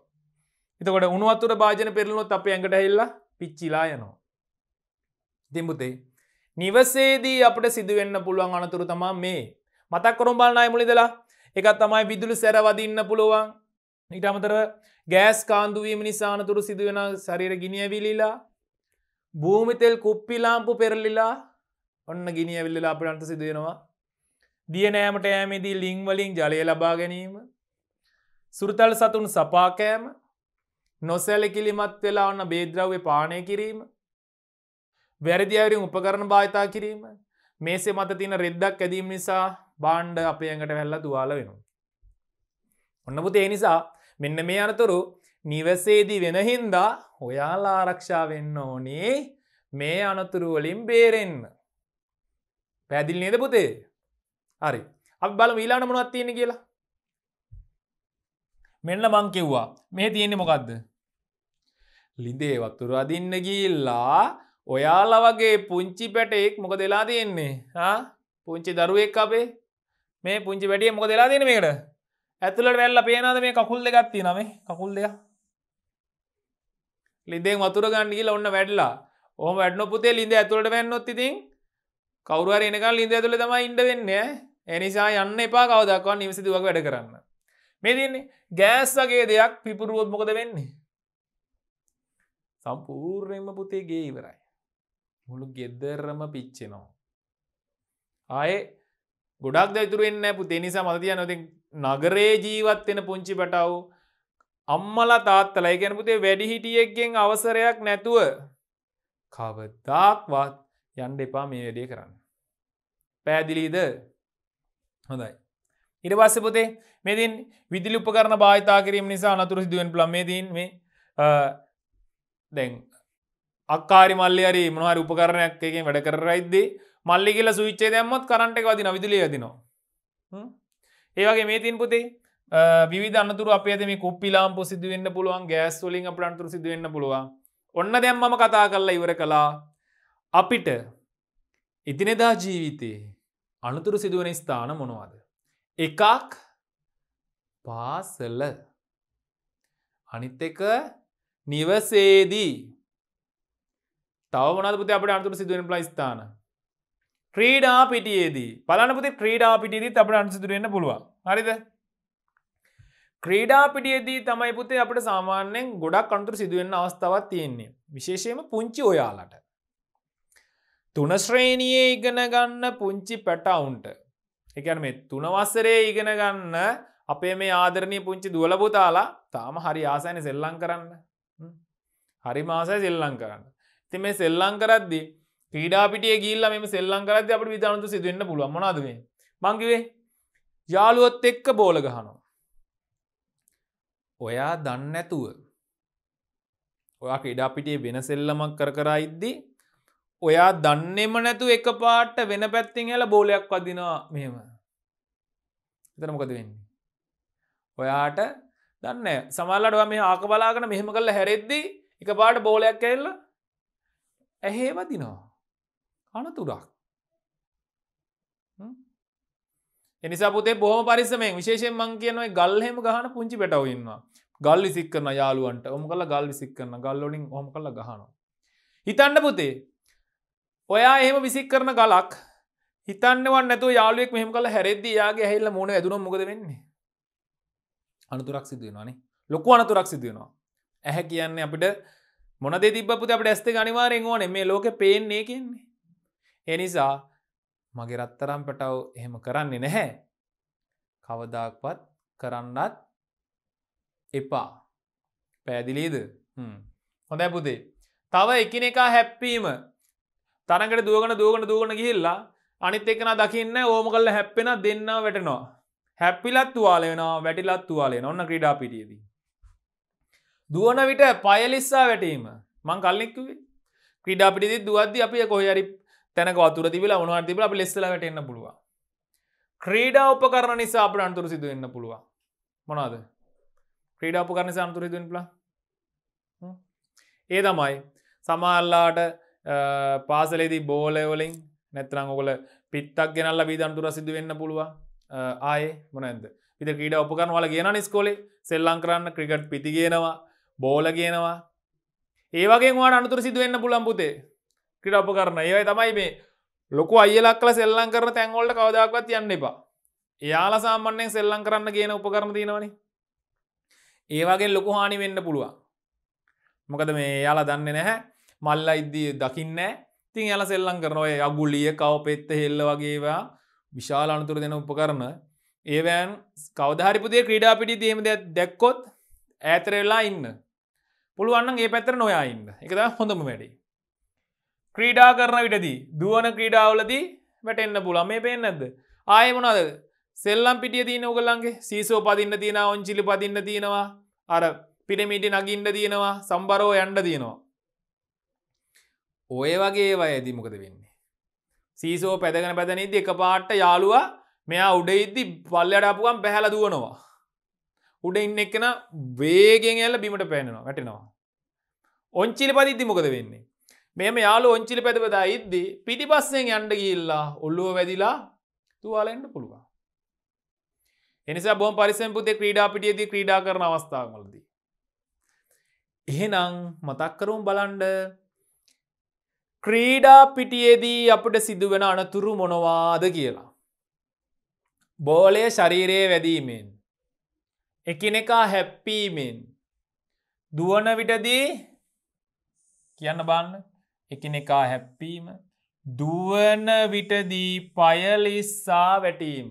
එතකොට උනුවත්තුර භාජන පෙරලනොත් අප ඇඟට හෙල්ලා පිච්චිලා යනවා දෙමුතේ නිවසේදී අපට සිදුවෙන්න පුළුවන් අනතුරු තමා මේ මතක් කරුම් බලනාය මුලිදලා එකත් තමයි විදුලි සැරවදින්න පුළුවන් ඊට අමතර ගෑස් කාන්දුවීම නිසානතුරු සිදුවෙන ශරීර ගිනියවිලිලා භූමිතෙල් කුප්පිලාම්පු පෙරලිලා ඔන්න ගිනි ඇවිල්ල අපිටන්ට සිදෙනවා දියනෑමට ෑමේදී ලිංවලින් ජලය ලබා ගැනීම සුරතල් සතුන් සපාකෑම නොසැලකිලිමත් වෙලා ඔන්න බේද්‍රව්‍ය පානය කිරීම වැරදි අයරින් උපකරණ භාවිතා කිරීම මේසේ මත තින රෙද්දක් ඇදීම නිසා බාණ්ඩ අපයඟට වැල්ලා දවාල වෙනවා. ඔන්නපුත ඒ නිසා මෙන්න මේ අනතුරු නිවසේදී වෙනහින්දා හොයාලා ආරක්ෂාවෙන්න ඕනේ මේ අනතුරුවලින් බේරෙන්න්න. පැදිල් නේද පුතේ හරි අප බල ඊලාට මොනත් තියෙන කියලා මෙන්න මං කිව්වා මේ තියෙන්නේ මොකක්ද ලිඳේ වතුර අදින්න ගිල්ලා ඔයාලා වගේ පුංචි පැටෙක් මොක දෙලා තියෙන්නේ පුංචි දරුවෙක් අපේ මේ පුංචි පැටිය මොක දෙලා තියෙන මේකට ඇතුළට වැල්ල පේනාද මේ කකුල් දෙගත්ති නමේ කකුල් දෙක ලිදේ වතුර ගන්න කියලා ඔන්න වැඩලා ඕම වැඩන පුතේ ලින්ද ඇතුළට වැන්නොත් ඉතින් කවරුවර එනකල් ඉද ඇතුළ තම ඉඩ වෙන්න එනිසා යන්න එපා කවදක්වා නිවසිදුවක් වැඩ කරන්න. මෙතින්නේ ගෑස් වගේ දෙයක් පිපුරුවොත් මොකද වෙන්නේ. සම්පූර්ණයම පුතේ ගේ ඉවරයි. මුළු ගෙදරම පිච්චෙනවා. ආය ගොඩක් දැතුරෙන්න්න පුතේ නිසා මතිය නොති නගරේ ජීවත්වෙන පුංචි පටව් අම්මලා තාත්තලා ගැන පුතේ වැඩිහිටියෙක්ගෙන් අවසරයක් නැතුව කවදක්වත් යන්ඩ එපා මේ වැඩේ කරන්න. පැහැදිලීද හොඳයි. ඉට පස්ස පොතේ මෙතින් විදිලි උපකරන භාවිතා කිරීම නිසා අනතුර සිදුවෙන් ප්ලමේදීන් මේ දැන් අක්කාරි මල්ලි අරි මොහරි උපකරණයක් එකෙන් වැඩ කරයිද්දේ මල්ලි කියල සුවිච්චේ දැම්මත් කරන්ට එක වදින විදිලි ඇතිනවා. ඒවගේ මේතින් පුතේ විධනතුර අපේ මේ කුප්පිලාම්පු සිදුවන්න පුළුවන් ගෑස් වලින් අප ලන්තුර සිදුවන්න පුළුවන් ඔන්න දැම්ම කතා කරලා ඉවර කලා අපිට එදිනෙදා ජීවිතයේ අනතුරු සිදුවන ස්ථාන මොනවාද. එකක් පාසල අනිත් එක නිවසේදී තව මොනපුති අපට අන්තුර සිදුවෙන පල ස්ථාන ක්‍රීඩා පිටියේදී පලනපති ක්‍රීඩා පිටියේදී අපට අන්සිදුරෙන්න්න පුළුවන් හරිද ක්‍රීඩා පිටියේදී තමයි පුතේ අපට සාමාන්‍යෙන් ගොඩක් අන්තුර සිදුවෙන්න අවස්ථාවත් තියෙන්නේ විශේෂයම පුංචි ඔයාලට තුන ශ්‍රේණයේ ඉගෙනගන්න පුංචි පැටවුන්ට එකන මේ තුනවස්සරේ ඉගෙනගන්න අපේ මේ ආදරණය පුංචි දුවලපුතාලා තාම හරි ආසයන සෙල්ලං කරන්න හරි මාසය සෙල්ලං කරන්න ති මේ සෙල්ලං කරද්දි පීඩාපිටිය ගිල්ල මෙම සෙල්ලං කරද අපට විධානතු සිදුවන්න පුළුවන් මනාදේ මංකිවේ යාළුවොත් එක්ක බෝල ගහනවා ඔයා දන්නැතුව ඔයා ඉඩාපිටේ වෙන සෙල්ලමක් කර කරයිද්දී ඔයා දන්නෙම නැතු එක පාට වෙන පැත්තිෙන් හැල බෝලයක් වදිනවා මෙම එතන මොකද වෙන්නේ ඔයාට දන්න සමල්ලටවා මේ ආක බලාගෙන මෙහෙම කල්ල හැරෙද්දී එක පාට බෝලයක් ඇල්ල ඇහේ වදිනවා අනතුරක් එනිසා පුතේ බොහම පරිසමෙන් විශේෂෙන් මං කියනවයි ගල්හෙම ගහන පුංචි පෙටවඉන්නවා ගල් විසික් කරන යාලුවන්ට ඔම කල ගල් විසික් කරන ගල්ලොලින් හොම කල ගහනවා හිතන්න පුතේ ඔයා එහෙම විසික් කරන ගලක් හිතන්නවන් නැතු යාලුවෙක් මෙහම කල හැරෙද්දි යාගේ හෙල්ල මෝන ඇදුන මොද වෙන්නේ අනතුරක් සිදුවනවානේ ලොකු අනතුරක් සිදුවනවා ඇහැ කියන්නේ අපිට මොන දෙතිබපුති අපට ඇස්ත අනිවාරෙන් ඕන මේ ලෝක පේන්නේ කියන්නේ. එනිසා මගේ රත්තරම් පැටව් එහෙම කරන්නේ නැහැ. කවදාක්වත් කරන්නත් එපා පැදිලීද හොඳැපුදේ තව එකන එකා හැප්පීම තරකට දුවගන දුවගන දුවගන ගිහිල්ලා අනිත් එකන දකින්න ඕම කල්ල හැප්පෙන දෙන්න වැටනවා හැප්පිලත් තුවාලයනවා වැටිලත් තුවාලය ඔන්න ක්‍රඩා පිටියදී. දුවන විට පයලිස්සා වැටීම මං කල්ලෙක්වේ ක්‍රඩා පිටි දුවද අපිය කොහරි තැනක වතුර තිබල ඕනවා තිබල අප ලෙස්සල වැටන්න පුළුව ක්‍රීඩා උපකරණ නිසා අපට අන්තුර සිදුවෙන්න පුළුව මොනාද ක්‍රීඩා උපකරණ සන්තුර සිදුවෙන්ලා ඒ තමයි සමාල්ලාට පාසලේදී බෝලයවලින් නැත්තරං ඔකොල පිත්තක් ගෙනල්ල බීදන්තුර සිදු වෙන්න පුළුවන් ආය මොනැද පිට ක්‍රීඩ උපකරන වල ගෙන නිස්කොලේ සෙල්ලං කරන්න ක්‍රිකට් පිති ගෙනවා බෝල ගෙනවා ඒවගේ වා අනතුර සිදුවන්න පුළන් පුතේ ක්‍රිට උප කරන ඒවයි තමයි මේ ලොකු අයලක්ල සෙල්ලං කරන තැන්වොල්ට කවදක්වත් යන්න එපා එයාලා සාමන්‍යෙන් සෙල්ලං කරන්න කියන උපකරම තියෙනවනි ඒවගේ ලොකු හානි වෙන්න පුළුවන් මොකද මේ යාලා දන්න නැහැ මල්ල ඉද්දී දකින්නෑ තින් ඇල සෙල්ලං කරනොය අගුලිය කව පෙත්ත හෙල්ල වගේවා විශාල අනතුර දෙන උපකරන ඒවෑන් කවධහරිපුදේ ක්‍රීඩා පිටි දීම දැක්කොත් ඇතරවෙලා ඉන්න පුළුවන්න ඒ පැත්තර නොයා ඉන්න එකද හොඳම වැඩි ක්‍රීඩා කරන විටදී දුවන ක්‍රීඩාවලදී වැටෙන්න්න පුළන් මේ පෙන් ඇද ආයමනද සෙල්ලම් පිටිය තියන උගලන්ගේ සීසෝ පදින්න තියෙන ඔංචිලි පදින්න තියෙනවා අර පිඩමිටි නගින්ට තියෙනවා සම්බරෝ යන්ඩ තියෙනවා ඔය වගේ වයදී මොකද වෙන්නේ. සීසෝ පැදගෙන පැදනිද එක පාට්ට යාළුවා මෙයා උඩ ඉද්දි පල්ලට අපපුකම් පැහැල දුවනවා. උඩ ඉන්න එක්කෙන වේගෙන් ඇල්ල බිමට පැනවා වැටෙනවා. ඔංචිලි පදිද්දි මොකද වෙන්නේ. මෙම යාලු ඔංචිලි පැදපදා ඉද්දි පිටිපස්සෙන් යන්ඩ ගිල්ලා ඔල්ලුව වැදිලා තුවාලෙන්ට පුළුවන්. එනිසා බොම පරිසෙන් පුතේ ක්‍රීඩා පිටියදී ක්‍රීඩා කරන අවස්ථාවමලදී. එහෙනම් මතක්කරුම් බලන්ඩ ක්‍රීඩා පිටියේදී අපට සිදුවෙන අනතුරු මොනවාද කියලා. බෝලය ශරීරයේ වැදීමෙන්. එකනෙකා හැප්පීමෙන්. දුවන විටදී කියන්න බන්න එකනෙකා හැප්පීම දුවන විටදී පයලිස්සා වැටීම.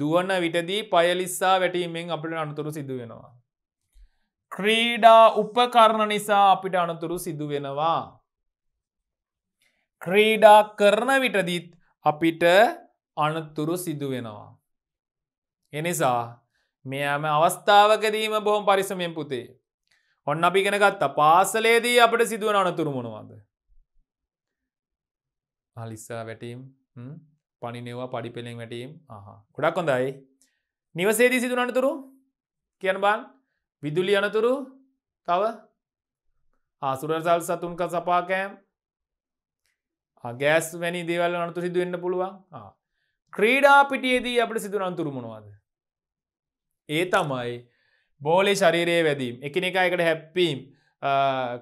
දුවන විටදී පයලිස්සා වැටීමෙන් අපට අනතුරු සිදුවෙනවා. ක්‍රීඩා උපකරණ නිසා අපිට අනතුරු සිදුවෙනවා. ක්‍රීඩා කරන විටදිත් අපිට අනතුරු සිදුවෙනවා. එනිසා මෙයාම අවස්ථාවකදීම බොහොම පරිසමෙන් පුතේ. ඔන්න අපිගෙන ගත්තා පාසලේදී අපට සිදුවන අනතුරුමුණවාද. අලිස්සා වැටීම් පනිනවා පඩිපෙළෙන් වැටීම් ගොඩක් කොඳයි. නිවසේදී සිදුන අනතුරු කියන බන් විදුලි අනතුරු තව ආසුරසල් සතුන්ක සපාකෑම් ගෑස් වැනි දේවල් අනතු සිදු වෙන්න පුළුවන් ක්‍රීඩා පිටියේදී අපට සිදු අන්තුරුමනවාද ඒ තමයි බෝලි ශරීරයේ වැදීම් එකන එක එකට හැප්පීම්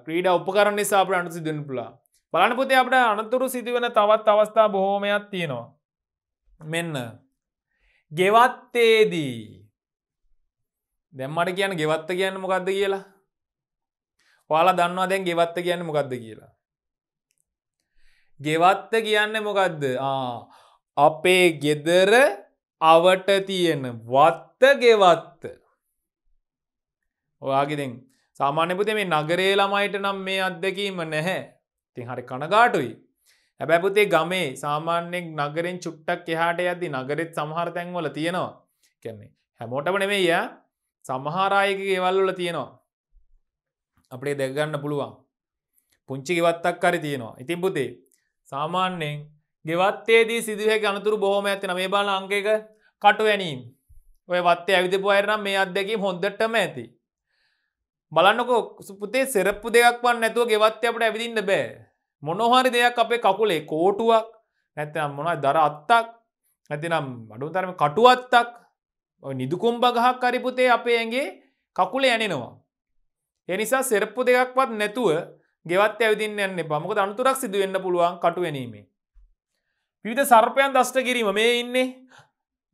ක්‍රීඩ උපකරණ නිසා අපට අනු සිදුවන්න පුලා බලනපුතේ අපට අනතුරු සිදුවන තවත් අවස්ථා බොහෝමයක් තියෙනවා මෙන්න ගෙවත්තේදී දැම්මට කියන ගෙවත්ත කියන්න මොකක්ද කියලා ඔයාලා දන්නවා දැන් ගෙවත්ත කියන්න මොකක්ද කියලා ගෙවත්ත කියන්න මොකක්ද අපේ ගෙදර අවට තියෙන වත්ත ගෙවත්ත ඔයාගෙදෙන් සාමාන්‍යපුතේ මේ නගරේ ළමයිට නම් මේ අත්දැකීම නැහැ තින් හරි කනගාටුයි හැබැපුතේ ගමේ සාමාන්‍යෙන් නගරෙන් චුට්ටක් එහාට ඇදදි නගරෙත් සමහර තැන්වල තියෙනවා කැන්නේ හැමෝටම නෙමෙය සමහාරායක ගෙවල්වල තියෙනවා අපේ දැගන්න පුළුවන් පුංචි ගෙවත්තක් කරි තියෙනවා ඉතින් පුතේ සාමාන්‍යයෙන් ගෙවත්තේදී සිදුවහ ගනතුරු බොහොම ඇතින මේ බල අංකක කටුවැනීම් ඔය වත්තේ ඇවිදිපු අයරනම් මේ අත්දැකීම හොඳටම ඇති. බලන්නකෝ සුපතේ සෙරප්පු දෙයක් වන් නැතුව ගෙවත්්‍ය අපට ඇවිදින්න බෑ. මොනොහරි දෙයක් අපේ කකුලේ කෝටුවක් නැතිනම් මොනයි දර අත්තක් ඇතිනම් අඩුතරම කටුවත්තක් නිදුකුම් බගහක් කරිපුතේ අපේ ඇගේ කකුල ඇනෙනවා. එනිසා සෙරප්පු දෙයක්වත් නැතුව ගෙවත් ඇවිදින්න යන්න පමක අනතුරක් සිදුවෙන්න පුළුවන් කටුවැනීමේ. විවිධ සර්පයන් දෂ්ට කිරීම මේ ඉන්නේ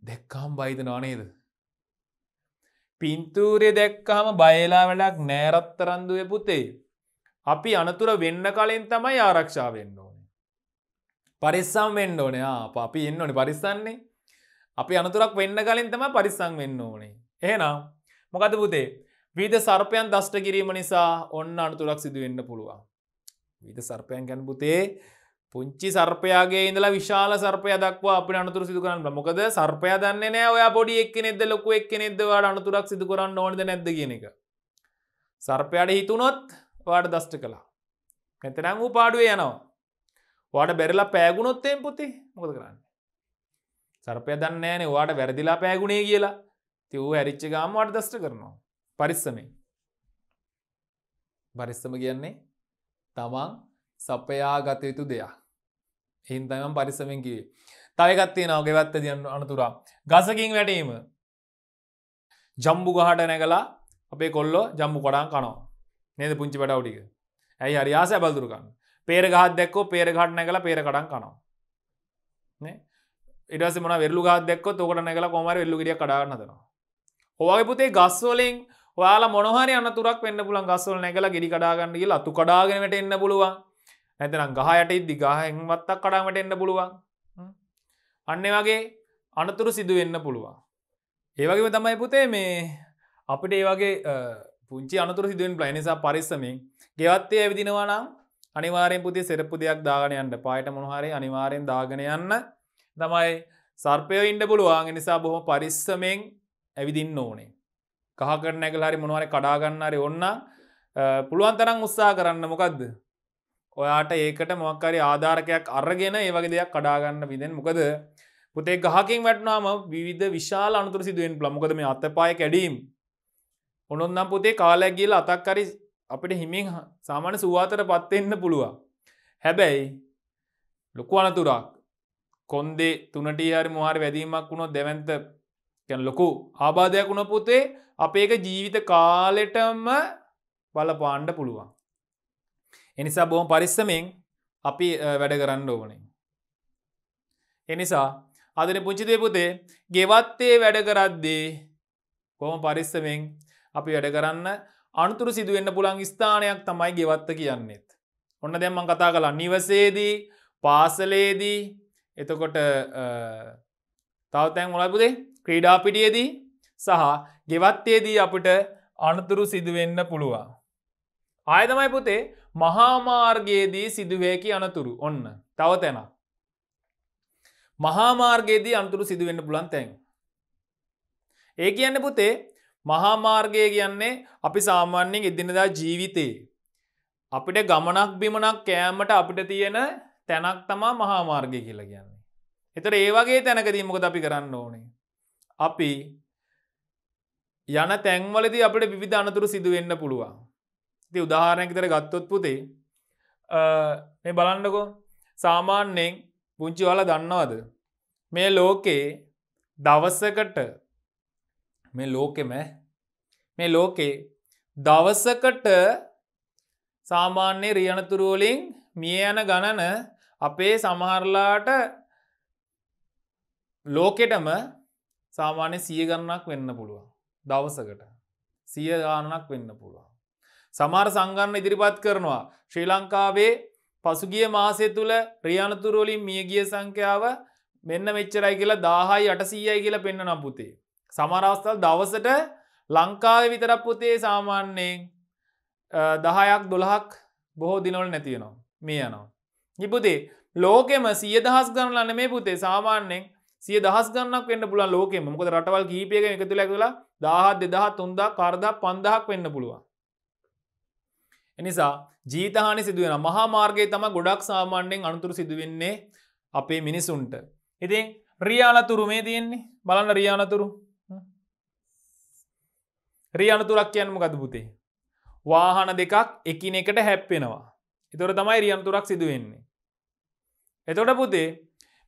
දෙක්කාම් බයිද නොනේද. පින්තූරය දැක්කාම බයලා වැඩක් නෑරත්තරන්දුවය පුතේ. අපි අනතුර වෙන්න කලින් තමයි ආරක්ෂා වෙන්න ඕනේ. පරිස්සම් වෙන්න ඕනේ අපි එන්න ඕනේ පරිස්සන්නේ අපි අනතුරක් වෙන්න කලින් තම පරිස්සං වෙන්න ඕනේ. එහෙනම් මොකද පුතේ විද සර්පයන් දෂ්ට කිරීම නිසා ඔන්න අනතුරක් සිදුවෙන්න පුළුවන්. විද සර්පයන් ගැන්පුතේ පුංචි සර්පයාගේ ඉඳලා විශාල සර්පය දක්වා අපි අනතුර සිදු කරන්න මොකද සර්පය දන්න නෑ ඔයා පොඩි එක් නෙද ලොක එක් නෙදවට අනතුරක් සිදු කරන්න ඕනද නැද කියන එක. සර්පයාට හිතුනොත් වාට දෂ්ට කලා. නැතනම් වූ පාඩුවේ යනවා. වාට බැරිලා පෑගුණොත්තයෙන් පුති මොකද කරන්න. සර්පය දන්න නෑනේ වාට වැරදිලා පෑගුණේ කියලා තිවූ ඇරිච්ච ගාම වාට දෂ්ට කරනවා. පරිස්සමෙන්. පරිස්සම කියන්නේ තමන් සපයාගත යුතු දෙයක්. එහින් තමන් පරිස්සමෙන් කිවේ. තයගත්තේ නවගේ වැත්ත දයන්න අනතුරා. ගසකින් වැටීම ජම්බු ගහට නැගලා අපේ කොල්ලො ජම්බු කොඩාන් කනෝ නේද පුංචි පටවටික ඇයි අරියාස ඇබල්දුරකන්න පේර ගහත් දැක්කෝ පේර ගට නැගල පේර කඩන් කනවා ඉටස මන වෙල්ලු ගහත් දෙක්ක තෝකට නැගල කොමර වෙල්ලු ගිිය කඩාන්න දෙනවා හෝගේ පුතේ ගස්වලින් ඔයාල මොනහරි අනතුරක් වෙන්න පුළන් ගස්සල් නැගල ගෙඩි කඩාගන්න කියලා අතු කඩාගෙනට එන්න පුළුවන් නැතනම් ගහයට ඉද්දි ගහහවත්තක් කඩාමට එන්න පුළුවන් අන්න වගේ අනතුරු සිදු වෙන්න පුළුවන් ඒවගේම තමයි පුතේ මේ අපිට ඒ වගේ පුංචි අනතුර සිදුවෙන් ප්ලයි නිසා පරිස්සමින් ගෙවත්තය ඇවිදිනවානම් අනිවාරෙන් පුති සෙරපපු දෙයක් දාගෙන යන්න පායට මොනහරි අනිවාරයෙන් දාගෙන යන්න තමයි සර්පයෝ ඉන්ඩ පුළුවන් නිසා බොහොම පරිස්සමෙන් ඇවිදින්න ඕනේ කහකරන ඇකල හරි මොනවර කඩාගන්නරි ඔන්න පුළුවන් තරම් උත්සා කරන්න මොකක්ද ඔයාට ඒකට මොක්කරි ආධාරකයක් අරගෙන ඒවගේ දෙයක් කඩාගන්න විදෙන් මොකද පුතේ ගහකින් වැටනාම විධ විශාල අනතුර සිදුවෙන් ප්ලමකද මේ අතපාය කැඩීම් ඔොනොන්නම් පුතේ කාලයක් කියල අතක්කරි අපිට හිමින් සාමාන්‍ය සුවාතර පත්වෙන්න පුළුවන් හැබැයි ලොකු අනතුරක් කොන්දේ තුනට හරි මහර වැදීමක් වුණො දෙවන්ත කැන ලොකු ආබාධයක් වුණ පොතේ අපේක ජීවිත කාලෙටම බලපාණ්ඩ පුළුවන්. එනිසා බොහොම පරිස්සමෙන් අපි වැඩ කරන්න ඕනේ. එනිසා අදන පුංචිතය පුතේ ගෙවත්තේ වැඩ කරද්දේ කොහොම පරිස්සමෙන් අපි වැඩ කරන්න අනතුරු සිදුවෙන්න්න පුළන් ස්ථානයක් තමයි ගෙවත්ත කියන්නෙත්. ඔන්න දෙම්මන් කතා කලා නිවසේදී පාසලේදී එතකොට තවතැන් මුලපුදේ ක්‍රීඩාපිටියේදී සහ ගෙවත්තේදී අපට අනතුරු සිදුවෙන්න පුළුවන්. ආයතමයි පුතේ මහාමාර්ගයේදී සිදුවයකි අනතුරු ඔන්න තව තැන. මහාමාර්ගයේදී අනතුරු සිදුවෙන්න පුලන් තැන්. ඒ කියන්න පුතේ මහාමාර්ගය කියන්නේ අපි සාමාන්‍යෙන් ඉදිනදා ජීවිතයේ. අපිට ගමනක් බිමනක් කෑමට අපිට තියෙන තැනක් තමා මහාමාර්ගය කියලා කියන්නේ. එතට ඒ වගේ තැනකදීමක අපි කරන්න ඕනේ. අපි යන තැන්වලද අපට විධ අනතුරු සිදුවෙන්න පුළුවන් ති උදාහරණයකිතර ගත්තොත් පුතේ මේ බලන්නකෝ සාමාන්‍යයෙන් පුංචි වල දන්නවාද මේ ලෝකේ දවස්සකට මේ ලෝකෙම මේ ලෝකේ දවසකට සාමාන්‍ය රියනතුරුවලින් මිය යන ගණන අපේ සමහරලාට ලෝකෙටම සාමාන්‍ය සිය ගන්නක් වෙන්න පුළුවන් දවසකට සිය ගානක් වෙන්න පුළුවන්. සමාර සංගන්න ඉදිරිපත් කරනවා ශ්‍රී ලංකාවේ පසුගිය මාසය තුළ ප්‍රියණතුරෝලින් මියගිය සංඛ්‍යාව මෙන්න මෙච්චරයි කියලා දාහයි අටසීයයි කියලා පෙන්න්න නම්පුතේ. සමරවස්ථල් දවසට ලංකාව විතරක් පුතේ සාමාන්‍යයෙන් දහයක් දොළහක් බොහෝ දිනොල් නැතියනවා මේ යනවා. නිපුතේ ලෝකෙම සිය දහස් ගණලන මේ පුතේ සාමාන්‍යෙන් සිය දහස් ගන්නක් වෙන්න පුළන් ලෝකෙම මොකද රටවල් කීපයක එකතු ලැකලා දාහත් දෙදහ තුන්දා කාර්දා පන්දහක් වෙන්න පුළුවන්. එනිසා ජීතහානි සිදුවෙන මහා මාර්ගයේ තම ගොඩක් සාමාන්‍යෙන් අනතුරු සිදුවෙන්නේ අපේ මිනිසුන්ට. ඉතින් රියාලතුරු මේ තියෙන්නේ බලන්න රියානතුරු රියනතුරක් කියන්නම ගදපුතේ. වාහන දෙකක් එකින එකට හැප්පෙනවා. එතොට තමයි රියන්තුරක් සිදුවෙන්නේ. එතොට පුතේ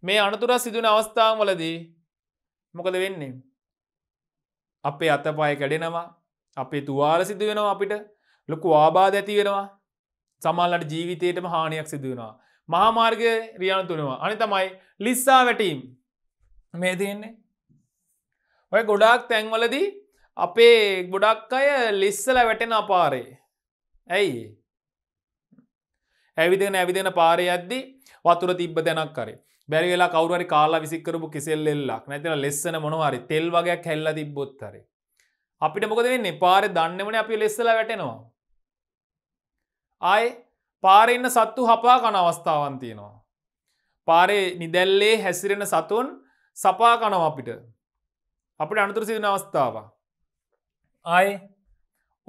මේ අනතුරා සිදුන අවස්ථාවලදී මොකද වෙන්නේ. අපේ අතපාය කැඩෙනවා අපේ තුවාල සිදුවෙනවා අපිට ලොකු ආබාධ ඇති වෙනවා සමල්ලට ජීවිතයටම හානියක් සිදුවෙනවා. මහාමාර්ගය රියන තුනවා අනි තමයි ලිස්සා වැටීම් මේ තියෙන්නේ. ඔය ගොඩාක් තැන්වලදී අපේ ගොඩක් අය ලිස්සල වැටෙන අපාරේ. ඇයි ඇවිදෙන ඇවිදෙන පාරය අද්දී වතුර තිබ්බ දැනක් කරේ බැරිවෙලා කවරුවරි කාලා විසිකරපු කෙසෙල් එල්ලක් නැතිල ලෙස්සන මොනවාරි තෙල් වගයක් හැල්ල තිබ්බොත්තර අපිට මොකද වෙන්නේ පාර දන්නවන අපි ලෙස්සල වැටෙනවා ආය පාරෙන්න සත්තු හපා කන අවස්ථාවන් තියෙනවා පාරේ නිදැල්ලේ හැසිරෙන සතුන් සපා කනව අපිට අපට අනතුර සිදන අවස්ථාව ආය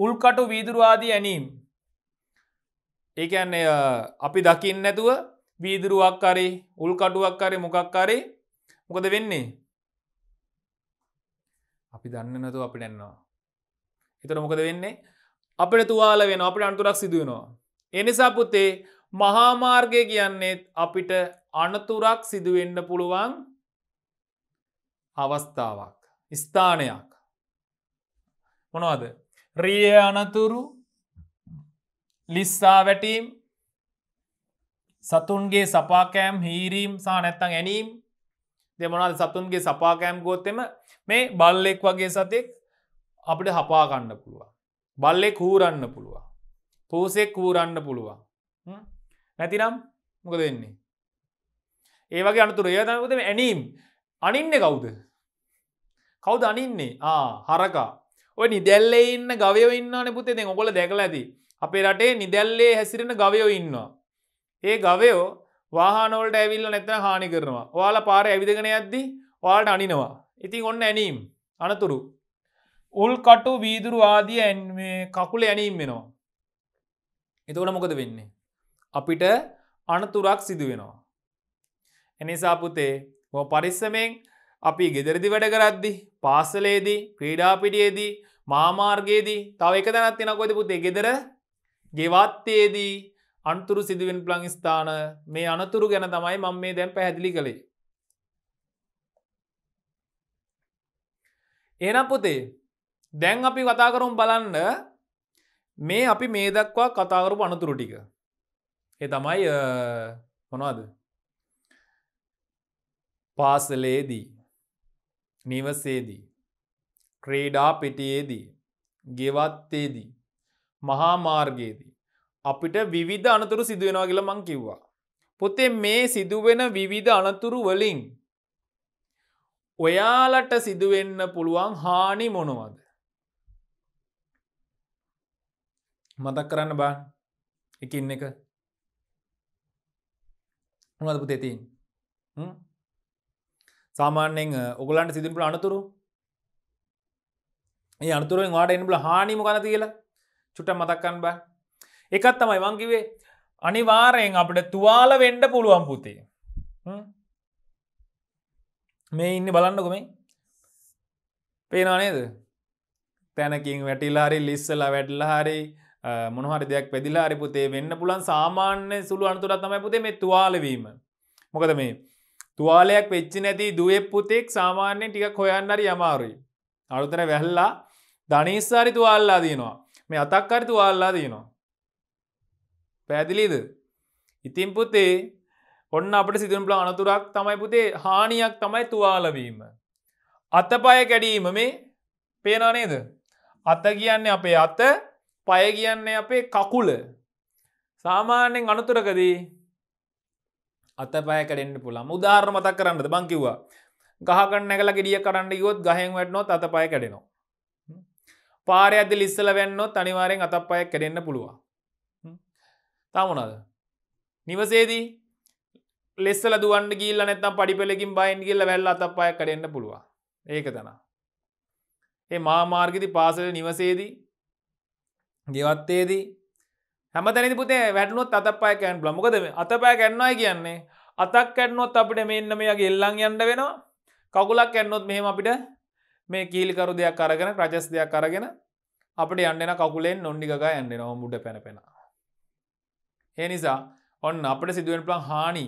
උල්කටු වීදුරවාදී ඇනීම් ඒකන්නේ අපි දකින්න නැතුව වීදුරුවක්කාරේ උල්කටුවක්කාරේ මොකක්කාරේ මොකද වෙන්නේ අපි දන්න නතු අපි නැන්නවා එතට මොකද වෙන්නේ අපට තුවාල වෙන අපට අන්තුරක් සිදුවනවා එනිසා පුතේ මහාමාර්ගය කියන්නේත් අපිට අනතුරක් සිදුවෙන්න පුළුවන් අවස්ථාවක් ස්ථානයක් මොනවද රිය අනතුරු ලිස්සා වැටීම් සතුන්ගේ සපාකෑම් හීරීම් සහ නැත්තං ඇනීම් දෙමනාද සතුන්ගේ සපාකෑම් ගොත්තෙම මේ බල්ලෙක් වගේ සතෙක් අපට හපාගන්න පුළුවන් බල්ලෙක් හූරන්න පුළුවන් පූසෙක් හූරන්න පුළුවන් නැතිනම් මොක දෙන්නේ ඒවගේ අනතුර ඒතනකතම ඇනීම් අනින්න කවුද කවුද අනින්නේ ආ හරකා ඔය නිදැල්ලේ ඉන්න ගවයෝ ඉන්න පුතේ දෙ ඔකොල දැකල ඇති අපේ රටේ නිදැල්ලේ හැසිරෙන ගවයෝ ඉන්නවා ඒ ගවයෝ වාහනෝලට ඇවිල්ල නැතන හානි කරනවා වාල පාර ඇවිදගෙන ඇද්දි වාට අනිනවා ඉතින් ඔන්න ඇනීම් අනතුරු උල්කටු වීදුරු ආදිය කකුල ඇනීම් වෙනවා එතකොට මොකද වෙන්නේ අපිට අනතුරක් සිදු වෙනවා එනිසා පුතේ පරිස්සමෙන් අපි ගෙදරදි වැඩ කරද්දි පාසලේදී ක්‍රීඩාපිටියේදී මාමාර්ගයේදී තව එක දැනත් තිනකොද පුතේ ගෙදර ගෙවත්තයේදී අන්තුරු සිදුවෙන් ප්ලං ස්ථාන මේ අනතුරු ගැන තමයි මං මේ දැන් පැහැදිලි කළේ. එනම් පොතේ දැන් අපි කතා කරුම් බලන්න මේ අපි මේ දක්වා කතාකරු අනතුරු ටික. ඒ තමයි මොනවාද. පාසලේදී නිවසේදී ක්‍රේඩා පිටියේදී ගෙවත්තේදී මහාමාර්ගයේදී අපිට විවිධ අනතුරු සිදුවෙනවා කියලා මං කිව්වා. පොතේ මේ සිදුවෙන විවිධ අනතුරු වලින් ඔයාලට සිදුවෙන්න පුළුවන් හානි මොනවද. මතක් කරන්න බා එකින් එක මොනවද පුතේ තියෙන්නේ? සාමාන්‍යයෙන් ඔගලන්ට සිදුවෙන අනතුරු ඒ අනතුරුවෙන් වාට එන්න බුල හානි මොකද කියලා චුට්ටක් මතක් කරන්න බෑ එකත් තමයි වංකිවේ අනිවාරයෙන් අපට තුවාල වෙන්ඩ පුළුවන් පුතේ මේ ඉන්න බලන්නකොමයි පේනා නේද තැනකින් වැටිලාරි ලිස්සලා වැඩලා හරි මොනහරි දෙයක් පෙදිලාරි පුතේ වෙන්න පුලන් සාමාන්‍ය සුළු අනතුරත් තමයි පුතේ මේ තුවාලවීම මොකද මේ තුවාලයක් වෙච්චි නැති දුවෙක් පුතෙක් සාමාන්‍යයෙන් ටික හොයන්නරි යමාරුයි. අලුතන වැහල්ලා ධනීස්සාරි තුවාල්ලා දීනවා. මේ අතක්කරි තුවාල්ලා දීනවා. පැදිලිද ඉතින් පුතේ ඔන්න අපට සිදුම්පල අනතුරක් තමයි පුතේ හානියක් තමයි තුවාලවීම අතපය කැඩීම මේ පේනනේද අත කියන්නේ අපේ අත පය කියන්නේ අපේ කකුල සාමාන්‍යෙන් අනතුරකදී අතපය කඩෙන්න්න පුළා මුදාර මතක් කරන්නද බංකිව්වා ගහකන්න නැකල ගෙඩිය කරන්න ගොත් ගහෙන් වැටනොත් අතපය කැඩෙනවා පාරයඇද ලිස්සල වෙන්නොත් අනිවාරෙන් අතපය කැඩෙන්න්න පුළුවන් තමනද නිවසේදී ලෙස්සල දුවන් ගිල්ල නැත්තම් පඩිපෙලකින් බයින් ගිල්ල වැල්ල අත පය කරන්න පුළුව ඒක තන ඒ මාමාර්ගිති පාසල නිවසේදී ගෙවත්තේදී හැම තැනි පුතේ වැටනුත් අත පය කැන් ්ලමකද අත පෑ කැන්නයි කියන්නේ අතක් කැන්නොත් අපිට මෙන්න මේ ගෙල්ලං යන්න වෙනවා කකුලක් කැන්නොත් මෙහෙම අපිට මේ කීලිකරු දෙයක් අරගෙන ප්‍රජස් දෙයක් අරගෙන අපට යන්නෙන කකුලෙන් නොන්ඩිකගා ඇන්නෙනවා මුඩ පැනපෙනවා ඒ නිසා ඔන්න අපට සිදුවෙන් පලන් හානි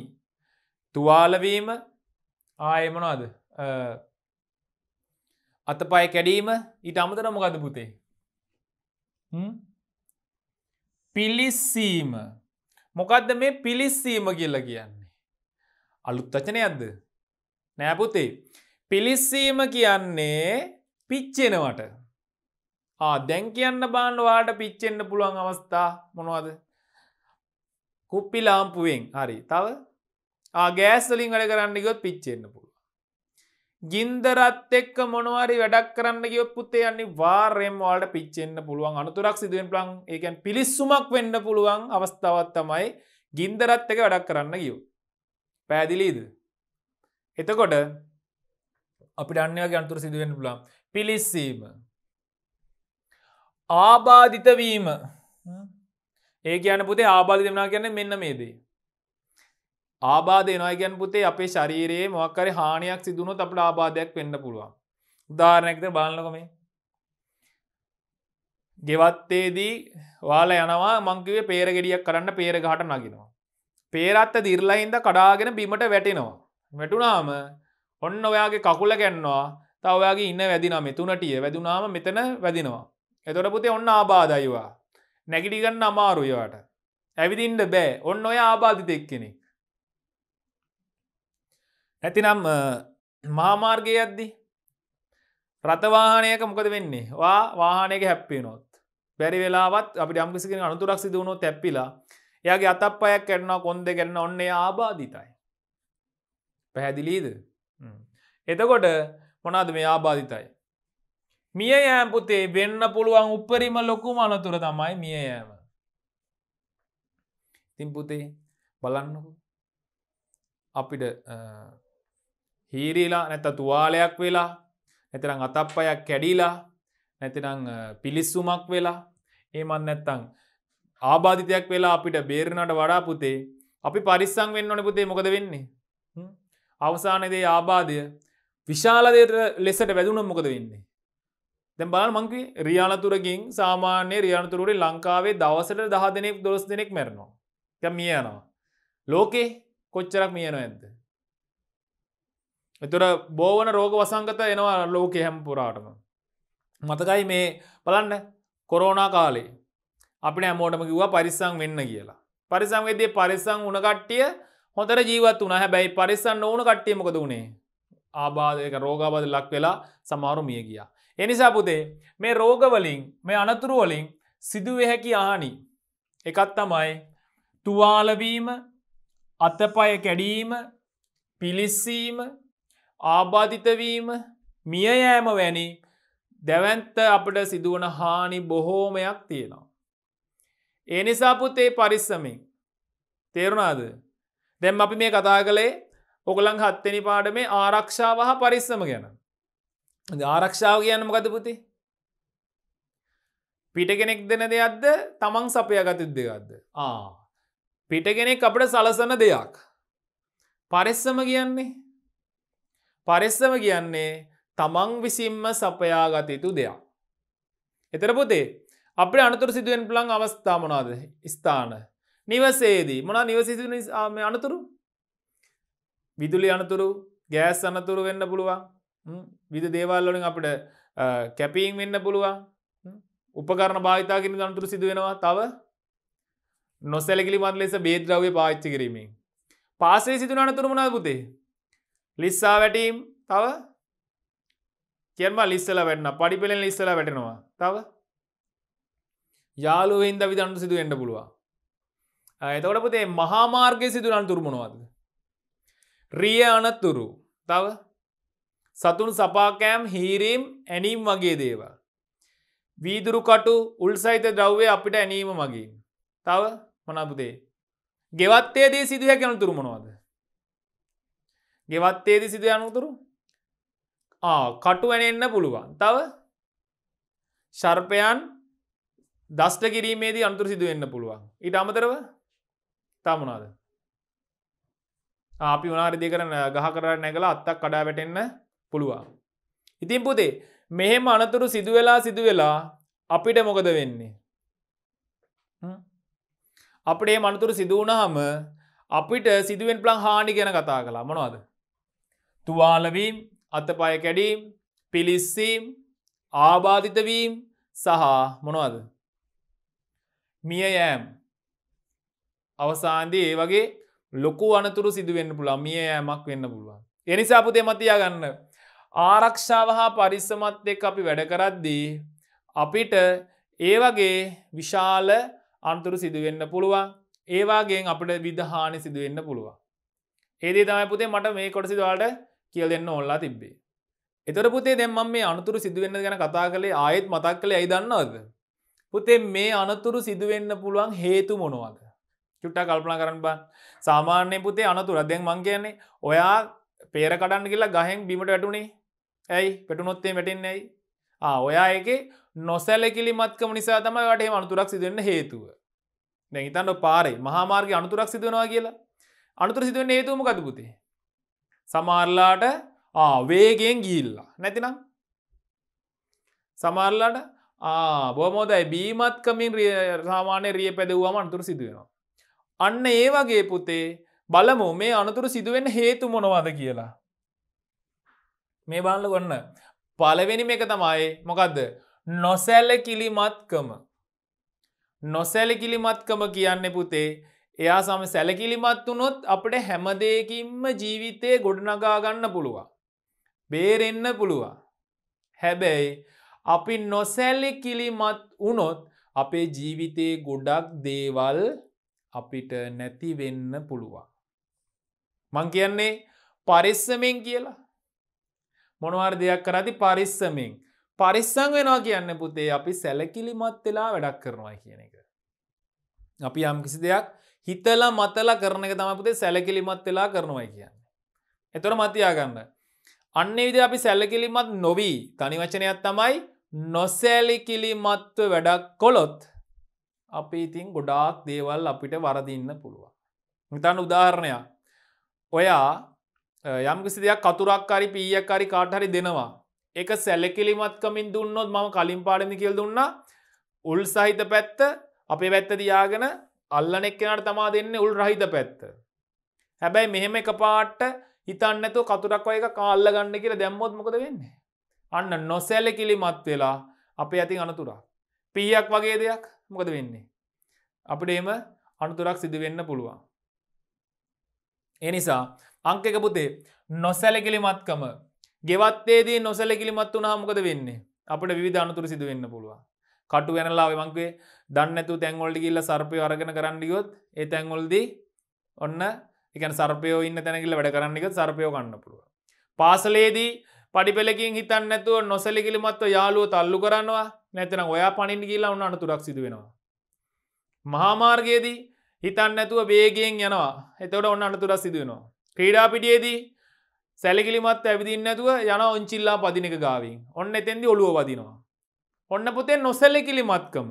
තුවාලවීම ආයමනවාද අතපය කැඩීම ඊට අමතර මොකද පුතේ පිලිස්සීම මොකක්ද මේ පිලිස්සීම කියල කියන්නේ අලුත් වචනයක්ද නෑපුතේ පිලිස්සීම කියන්නේ පිච්චෙනවට ආ දැන් කියන්න බාන්න වාට පිච්චෙන්න්න පුළුවන් අවස්ථා මොනවද කුප්පි ලාම්පුුවෙන් හරි තව ගෑස්ලින් වැඩ කරන්නකොත් පිච්චෙන්න්න පුළුව. ගින්දරත් එක්ක මොනවාරි වැඩක් කරන්න ගියොත්පුත්තේ යන්නේ වාර්යම්වාට පිච්චෙන්න්න පුළුවන් අනතුරක් සිදුවෙන් ප්ලන් ඒකැන් පිලිස්සුමක් වෙන්න පුළුවන් අවස්ථාවත් තමයි ගින්දරත් එක වැඩක් කරන්න ගියව. පැදිලීද. එතකොට අපි අන්‍යගේ අන්තුර සිදුවෙන් පුළන් පිලිස්සීම ආබාධිතවීම ඒ කියන පුතේ ආබාධ දෙනා කියන්න මෙන්න මේදේ. ආබාධ එනවා ගැන් පුතේ අපේ ශරීරයේ මොක්කර හානියක් සිදුනොත් අපට ආබාධයක් වෙන්න පුළුවන්. උදාරණයක්ද බලන්නකොමේ ගෙවත්තේදී වාල යනවා මංකිවේ පේර ගෙඩියක් කරන්න පේර ගහට නගෙනවා. පේරත්ත දිර්ලයින්ද කඩාගෙන බිමට වැටෙනවා. වැටුනාම ඔන්න ඔයාගේ කකුල ගැන්නවා තවයාගේ ඉන්න වැදිනම මෙතුනටිය වැදුනාම මෙතන වැදිනවා. එතොට පුතේ ඔන්න ආබාධයවා. නැගිටිගන්න අමාරුයවට ඇවිදින්ට බෑ ඔන්න ඔය ආබාධිත එක්කෙනෙ ඇතිනම් මාමාර්ගය ඇද්දි රථවාහනයක මොකද වෙන්නේ වා වාහනයක හැප්පේනොත් බැරි වෙලාවත් අපි ඩම්කිසිකෙන අනතුරක් සිදුවුණු තැප්පිලා යගේ අතප් අයක් කරන කොන්ද කරන්න ඔන්නේ ආබාධිතයි පැහැදිලීද එතකොට මොනාද මේ ආබාධිතයි මිය යෑපුතේ වෙන්න පුළුවන් උපරිම ලොකුම අනතුර තමයි මිය යෑම. තින් පුතේ බලන්නකු අපිට හීරීලා නැත තුවාලයක් වෙලා නැතරං අතප්පයක් කැඩීලා නැතිනං පිලිස්සුමක් වෙලා ඒමත් නැත්තං ආබාධිතයක් වෙලා අපිට බේරණට වඩා පුතේ අපි පරිස්සං වෙන්න ඕන පුතේ මොකද වෙන්නේ අවසානදේ ආබාධය විශාලදයට ලෙසට වැදුණම් මොකද වෙන්නේ දැ බල මංකි රියානතුරකින් සාමාන්‍ය රියනතුරට ලංකාවේ දවසට දහ දෙනෙක් දොස් දෙනෙක් මැරනවා ැ මියනවා ලෝකේ කොච්චරක් මියන ඇද එතුර බෝවන රෝග වසංගත එනවා ලෝකෙ හැම්පුරාටම මතකයි මේ බලන්න කොරෝනා කාලේ අපින ඇමෝටම කිව්වා පරිස්සං වෙන්න කියලා පරිසංවෙදේ පරිසං වුණ කට්ටිය හොතර ජීවත් වන හැබැයි පරිසන්න ඕන කට්ටියමකද වුණේ ආබාධයක රෝගාබද ලක් වෙලා සමාරු මිය ගියා එනිසා පුතේ මේ රෝගවලින් මේ අනතුරුවලින් සිදුවහැකි ආනි එකත් තමයි තුවාලවීම අතපය කැඩීම පිලිස්සීම ආබාධිතවීම මියයෑම වැනි දැවන්ත අපට සිදුවන හානි බොහෝමයක් තියෙනවා. ඒ නිසාපුත්තේ පරිස්සමින් තේරුණාද දැම් අපි මේ කතා කළේ ඔගලන් හත්තනි පාඩ මේ ආරක්ෂාව හා පරිස්සම ගැන ආරක්ෂාව කියන්නම ගත පුති පිට කෙනෙක් දෙන දෙයක්ද තමන් සපයගත දෙකක්ද ආ පිට කෙනෙක් අපට සලසන දෙයක් පරිස්සම කියන්නේ පරිස්සම කියන්නේ තමන් විසින්ම සපයාගතයුතු දෙයක් එතර පොතේ අපේ අනතුර සිදුවෙන් පලං අවස්ථාමනාද ස්ථාන නිවසේදී මොනා නිවසිසි අනතුරු විදුලි අනතුරු ගෑස් අනතුරු වෙන්න පුළුවන් විද දේවල්ලොලින් අපට කැපීන් වෙන්න පුළුවන් උපකරණ භාවිතාගෙන ගනතුරු සිදුවෙනවා තව නොසැලකිලි මත් ලෙස බේද්‍රව්‍ය පාච්චි කිරීමෙන් පාසේ සිදුනන තුරමුණද පුතේ ලිස්සා වැටීම් තව කියම ලිස්සල වැටන පඩි පෙළෙන් ලිස්සල වැටෙනවා තව යාලුවෙන්ද විදන්නු සිදු එන්න පුළුවන් එතකොට පුතේ මහාමාර්ගය සිදුනන් තුරමුණවාද රිය අනත්තුරු තව සතුන් සපාකෑම් හීරීම් ඇනීම් වගේ දේවල්. වීදුරු කටු උල් සහිත ද්‍රව්වේ අපිට ඇනීම මගින්. තව මනබුදේ. ගෙවත්තේදී සිදුව යනතුරු මොනවද. ගෙවත්තේදී සිදුව යනුතුරු කටු ඇනෙන්න පුළුවන් තව ශර්පයන් දස්ට කිරීමේදී අන්තුර සිදුවෙන්න පුළුවන් ඉට අමතරව තමනාද අපි වනාරිදි කරන ගහ කරන්න නැගලා අත්තක් කඩා වැටෙන්න්න පුළුවන්. ඉතින් පුතේ මෙහෙම අනතුරු සිදුවෙලා සිදුවෙලා අපිට මොකද වෙන්නේ. අපේ මනතුරු සිදුවනහම අපිට සිදුවෙන් ප්ලං හානි ගැන කතා කලා මනවාද. තුවාලවීම් අතපය කැඩීම් පිලිස්සීම් ආබාධිතවීම් සහ මොනවද. මිය යෑම් අවසාන්දී ඒ වගේ ලොකු අනතුරු සිදුවෙන්න්න පුළා මිය යෑමක් වෙන්න පුළුවන්. එනිසා පුතේ මතියා ගන්න ආරක්ෂාව හා පරිස්සමත් එක් අපි වැඩ කරද්දී අපිට ඒ වගේ විශාල අන්තුරු සිදුවෙන්න පුළුවන් ඒවාගේෙන් අපට විදහානි සිදුවෙන්න පුළුවන්. ඒදේ තමයි පුතේ මට මේ කොටසි දවාට කියල දෙන්න ඔල්ලා තිබ්බේ. එතර පුතේ දෙම්ම මේ අනතුරු සිදුවෙන්න ගැන කතා කළේ ආයෙත් මතක් කළ ඇයි දන්නවද. පුතේ මේ අනතුරු සිදුවෙන්න පුළුවන් හේතු මොනවද. චුට්ටා කල්පනා කරන්න බා සාමාන්‍ය පුතේ අනතුර දැන් මං කියන්නේ ඔයා පේර කඩන්න කියලා ගහෙන් බිමට වැටුණේ ඇයි පෙටුනොත්තේ මැටින් ඇයි ඔයා එක නොසැලකිලිමත්කම නිසා තමයි වටේ අනතුරක් සිදුවන්න හේතුව නැහිතන්න පාරේ මහාමාර්ග අනතුරක් සිදුවනවා කියලා අනතුර සිදුවන්න හේතුවම කතුපුතේ සමාරලාට වේගෙන් ගිල්ලා නැතිනම් සමරලාට බොමෝදයි බීමත්කමින් සාමානය රිය පැදවවාම අනතුර සිදුවෙනවා. අන්න ඒ වගේ පුතේ බලමු මේ අනතුර සිදුවෙන් හේතු මොනවාද කියලා මේ බාල ගොන්න පලවෙනිම එක තමයි මොකක්ද නොසැල්ල කිලිමත්කම නොසැල කිලිමත්කම කියන්නේ පුතේ එයා සම සැලකිලිමත් වනොත් අපට හැමදයකින්ම ජීවිතය ගොඩනගාගන්න පුළුවන්. බේරෙන්න පුළුවන්. හැබැයි අපි නොසැල්ලි කිලිමත් වනොත් අපේ ජීවිතයේ ගොඩක් දේවල් අපිට නැතිවෙන්න පුළුවන්. මං කියන්නේ පරිස්සමෙන් කියලා මොනවාර් දෙයක් කරදි පරිස්සමෙන් පරිස්සං වෙනවා කියන්න පුතේ අපි සැලකිලිමත් වෙලා වැඩක් කරනවා කියන එක. අපි යම් කිසි දෙයක් හිතල මතල කරන එක තම පුතේ සැලකිලිමත් වෙලා කරනවා කියන්න. එතොර මතියාගන්න. අන්න විදි අපි සැල්ලකිලිමත් නොවී තනිවචනයක් තමයි නොසැලිකිලිමත්ව වැඩක් කොළොත් අපි ඉතින් ගොඩාක් දේවල් අපිට වරදින්න පුළුවන්. හිතන්න උදාහරණයක් ඔයා යම්කිසි දෙයක් කතුරක්කාරි පීයක්කාරි කාටහරි දෙනවා එක සැලකිලිමත්කමින් දුන්නොත් මම කලින් පාඩමි කියල් දුන්න උල් සහිත පැත්ත අපේ පැත්ත දයාගෙන අල්ලනෙක් කෙනට තමා දෙන්න උල් රහිත පැත්ත. හැබැයි මෙහෙම එක පාට්ට හිතන්නතු කතුරක්වය එක කාල්ල ගන්න කියලා දැම්මොත් මොකද වෙන්නේ. අන්න නොසැල කිලිමත් වෙලා අපේ ඇති අනතුරා. පීයක් වගේ දෙයක් මොකද වෙන්නේ. අපට එම අනතුරක් සිදුවෙන්න පුළුවන්. එනිසා අංකක පුතේ නොසැලකිලිමත්කම ගෙවත්තේදී නොසැලකිලිමත් වනාහමකද වෙන්නේ අපට විධ අනතුර සිදුවෙන්න පුළුවන් කටු ගැනලා මංකේ දන්නතු තැන්වොල්ඩි කියල්ල සර්පය අරගෙන කරන්නගියොත් ඒ තැන්වොල්දී ඔන්න එක සර්පයෝ ඉන්න තැනකිල වැඩ කරන්නක සර්පයෝ ගන්න පුළුව පාසලේදී පඩිපෙලකින් හිතන්න ඇතුව නොසැලිකිලිමත්ව යාලුව තල්ලු කරන්නවා නැතන ඔයා පණින් කියලා උන්න අනතුරක් සිදු වෙනවා මහාමාර්ගයේදී හිතන්න ඇතුව වේගෙන් යනවා එතවට ඔන්න අනතුරක් සිදුවෙනවා ක්‍රීඩාපිටියේදී සැලිකිලිමත් ඇවිදින්න ඇතුව යන ඔංචිල්ලා පදිනක ගාවින් ඔන්න එතෙන්දි ඔළුව වදිනවා. ඔන්න පුතේ නොසැලකිලි මත්කම.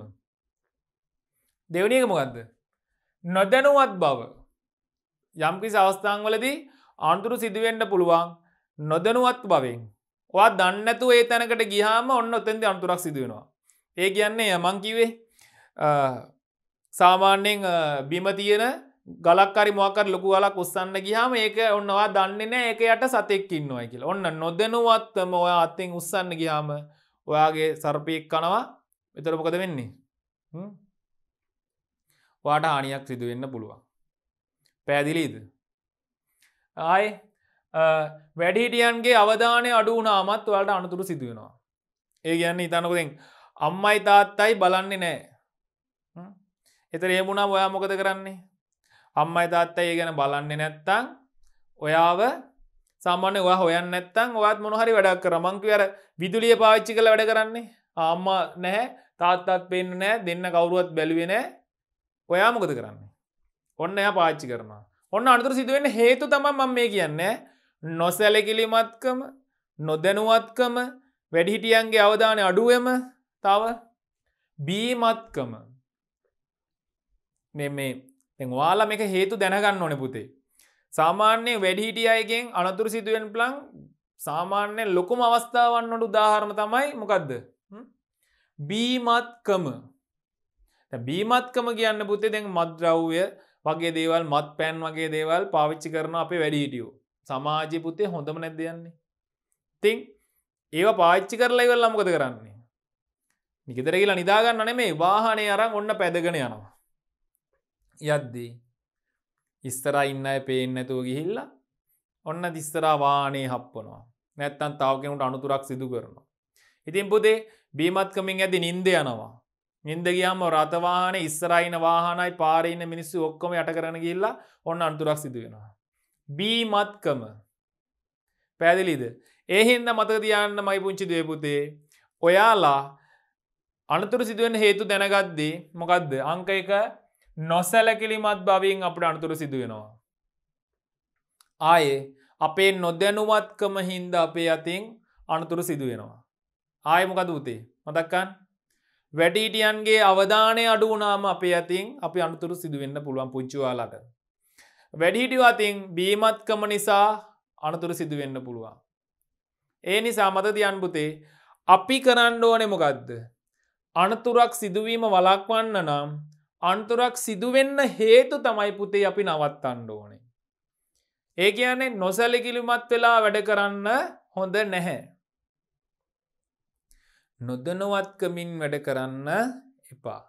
දෙවනියක මොකක්ද. නොදැනුවත් බව. යම්කිසි අවස්ථාංවලදී ආන්තුරු සිදුවෙන්ට පුළුවන් නොදැනුවත් බවෙන්. ඔත් දන්නතු ඒ තැනකට ගිහාම ඔන්න ඔත්තෙන්ද අන්තුරක් සිදුවෙනවා. ඒ කියන්නේ යමංකිවේ සාමාන්‍යෙන් බිම තියෙන ගලක්කරි මොකර ලොකු ගලක් උස්සන්න ගියාම ඒක ඔන්නවා දන්නේ නෑ ඒක යට සතෙක්කින්න ඔය කියල ඔන්න නොදැනුවත්ම ඔය අත්තෙන් උස්සන්න ගියාම ඔයාගේ සර්පයෙක් කනවා එතර මොකද වෙන්නේ වාට හානියක් සිදුවෙන්න පුළුවන් පැදිලීද ආයි වැඩිහිටියන්ගේ අවධානය අඩු වනාමත් වලට අනතුරු සිදුවෙනවා ඒ ගැන්න ඉතනකොතින් අම්මයි තාත්තයි බලන්නේ නෑ එතර ඒමුණම් ඔයා මොකද කරන්නේ අම්මයි තාත්තා ඒ ගැන බලන්නේ නැත්තං ඔයාව සාමාන්‍ය වා හොයන් නැත්තං ඔවත් මොනහරි වැඩක් කරමංකව අර විදුලිය පාච්චි කළ වැඩ කරන්නේ ආම්ම නැහැ තාත්තත් පෙන්න්න නෑ දෙන්න කවුරුවත් බැලුවෙන ඔයා මොකද කරන්නේ ඔන්න එය පාච්චි කරනවා ඔන්න අනතුර සිදුවෙන් හේතු තම මම මේ කියන්නේ නොසැලකිලිමත්කම නොදැනුවත්කම වැඩිහිටියන්ගේ අවධානය අඩුවම තව බීමත්කම මේ තැන් වාලා මේක හේතු දැනගන්න ඕන පුතේ. සාමාන්‍ය වැඩිහිටිය අයගෙන් අනතුරු සිදුවෙන් ප්ලං සාමාන්‍ය ලොකුම අවස්ථාවන්නට උදාහරණ තමයි මොකක්ද. බීමත්කම බීමත්කම කියන්න පුතේ දැන් මද්‍රව්ය වගේ දේවල් මත් පැන් වගේ දේවල් පාවිච්චි කරන අපේ වැඩිහිටියෝ සමාජය පුතේ හොඳම නැද්ද යන්නේ. තිං ඒව පාච්චි කරලා ඉවල්ලා මොකද කරන්නේ. නිකෙදරගලා නිදාගන්න නෙමේ වාහනේ අරන් ඔන්න පැදගෙන යනවා. යද්දී ඉස්තරා ඉන්න පේෙන් නැතුව ගිහිල්ලා ඔන්න දිස්තරා වානේ හප්පනවා නැත්තන් තාව කෙනුට අනුතුරක් සිදු කරනවා. ඉතින් පුතේ බීමත්කමින් ඇති නින්ද යනවා. නින්ද ගියාම රථවාන ඉස්සරයින වාහනයි පාරයින මිනිස්සු ඔක්කොම යට කරන ගිල්ලා ඔන්න අන්තුරක් සිදුවෙනවා. බීමත්කම පැදිලිද. ඒහින්ද මත තියන්න මයි පුංචි දේපුතේ. ඔයාලා අනතුර සිදුවෙන් හේතු දැනගත්දී මොකක්ද අංක එක නොසැලකිලිමත් බවින් අපට අනතුරු සිදුවෙනවා. ආයේ අපේ නොදැනුවත්කම හින්ද අපේ අතින් අනතුරු සිදුවෙනවා. ආයමකද උතේ මතක්කන් වැඩීටියන්ගේ අවධානය අඩුවනාම අපේ අතින් අපි අනතුරු සිදුවෙන්න පුළුවන් පුංචුවාලට. වැඩිහිටිය අතින් බීමත්කම නිසා අනතුරු සිදුවෙන්න පුළුවන්. ඒ නිසා මත තියන්පුතේ අපි කරන්න ඕනෙ මොකක්ද. අනතුරක් සිදුවීම වලක්වන්න නම් අන්තුරක් සිදුවෙන්න හේතු තමයි පුතේ අපි නවත්තන්න ඕනේ. ඒ කියන්නේ නොසැලකිලිමත් වෙලා වැඩ කරන්න හොඳ නැහැ. නොදනුවත්කමින් වැඩ කරන්න එපා.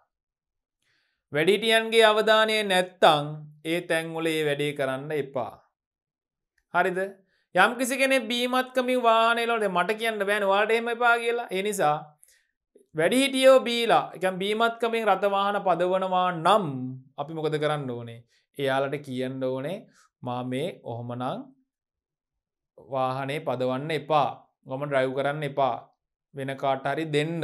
වැඩිටියන්ගේ අවධානය නැත්තං ඒ තැන්වල ඒ වැඩේ කරන්න එපා. හරිද යම් කිසි කෙනෙ බීමත්කමින් වානලට මට කියන්න බෑන වාටේම එපා කියලා එනිසා වැඩිහිටියෝ බීලා එක බීමත්කමින් රථවාහන පදවනවා නම් අපි මොකද කරන්න ඕනේ එයාලට කියන්න ඕනේ මා මේ ඔහොමනං වාහනේ පදවන්න එපා ගොම ඩ්‍රයිව් කරන්න එපා වෙන කාටහරි දෙන්න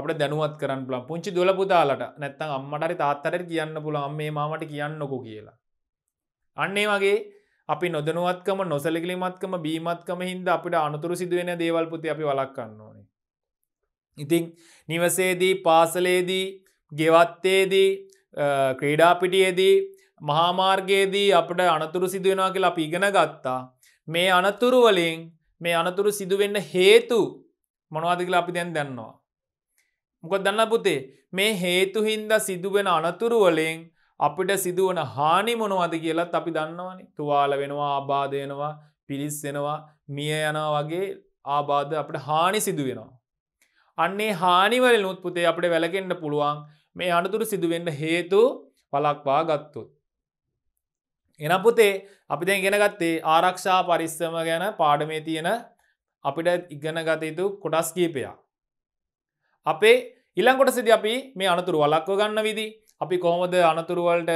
අපට දැනුවත් කරන්න පුළන් පුංචි දුල පුතාලට නැත්තං අම්මටරි තාත්තර කියන්න පුළන් මේ මාමට කියන්නකො කියලා. අන්නේ වගේ අපි නොදනුවත්කම නොසලකිලිමත්කම බීමත්කම හින්ද අපිට අනතුරු සිදුවෙන දේවල්පුති අපි වලක් කන්න ඕනේ ඉතිං නිවසේදී පාසලේදී ගෙවත්තේදී ක්‍රීඩාපිටියේදී මහාමාර්ගයේදී අපට අනතුරු සිදුවෙනවා කියලා අපි ඉගෙන ගත්තා. මේ අනතුරුවලින් මේ අනතුරු සිදුවෙන්න හේතු මොනවාදකල අපි දැන් දන්නවා. මොක දන්න පුතේ මේ හේතුහින්ද සිදුවෙන අනතුරුවලින් අපිට සිදුවන හානි මොනවද කියලත් අපි දන්නවනි තුවාල වෙනවා ආබාධයනවා පිරිස්සෙනවා මිය යනවා වගේ ආබාධ අපට හානි සිදුවෙනවා. අන්නේ හානිවලනුත් පුතේ අපට වැලකෙන්න්න පුළුවන් මේ අනතුරු සිදුවෙන්න හේතු පලක්වා ගත්තුත්. එන පුතේ අපි දැන් ගෙන ගත්තේ ආරක්ෂා පරිස්සම ගැන පාඩමේ තියෙන අපිට ඉගෙන ගතයුතු කොටස් කීපයා. අපේ ඉල්ලංකොට සිදි අපි මේ අනතුරු වලක්ව ගන්න විදි අපි කොහොමද අනතුරුවලට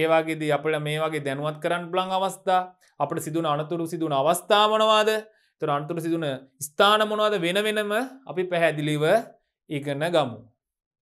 ඒවාගේදී අපට මේ වගේ දැනුවත් කරන්න ප්ලං අවස්ථා අපට සිදුන අනතුරු සිදුන අවස්ථාවනවාද තර අන්තුර සිදුන ස්ථාන මොනවද වෙන වෙනම අපි පැහැදිලිව ඉගන්න ගමු.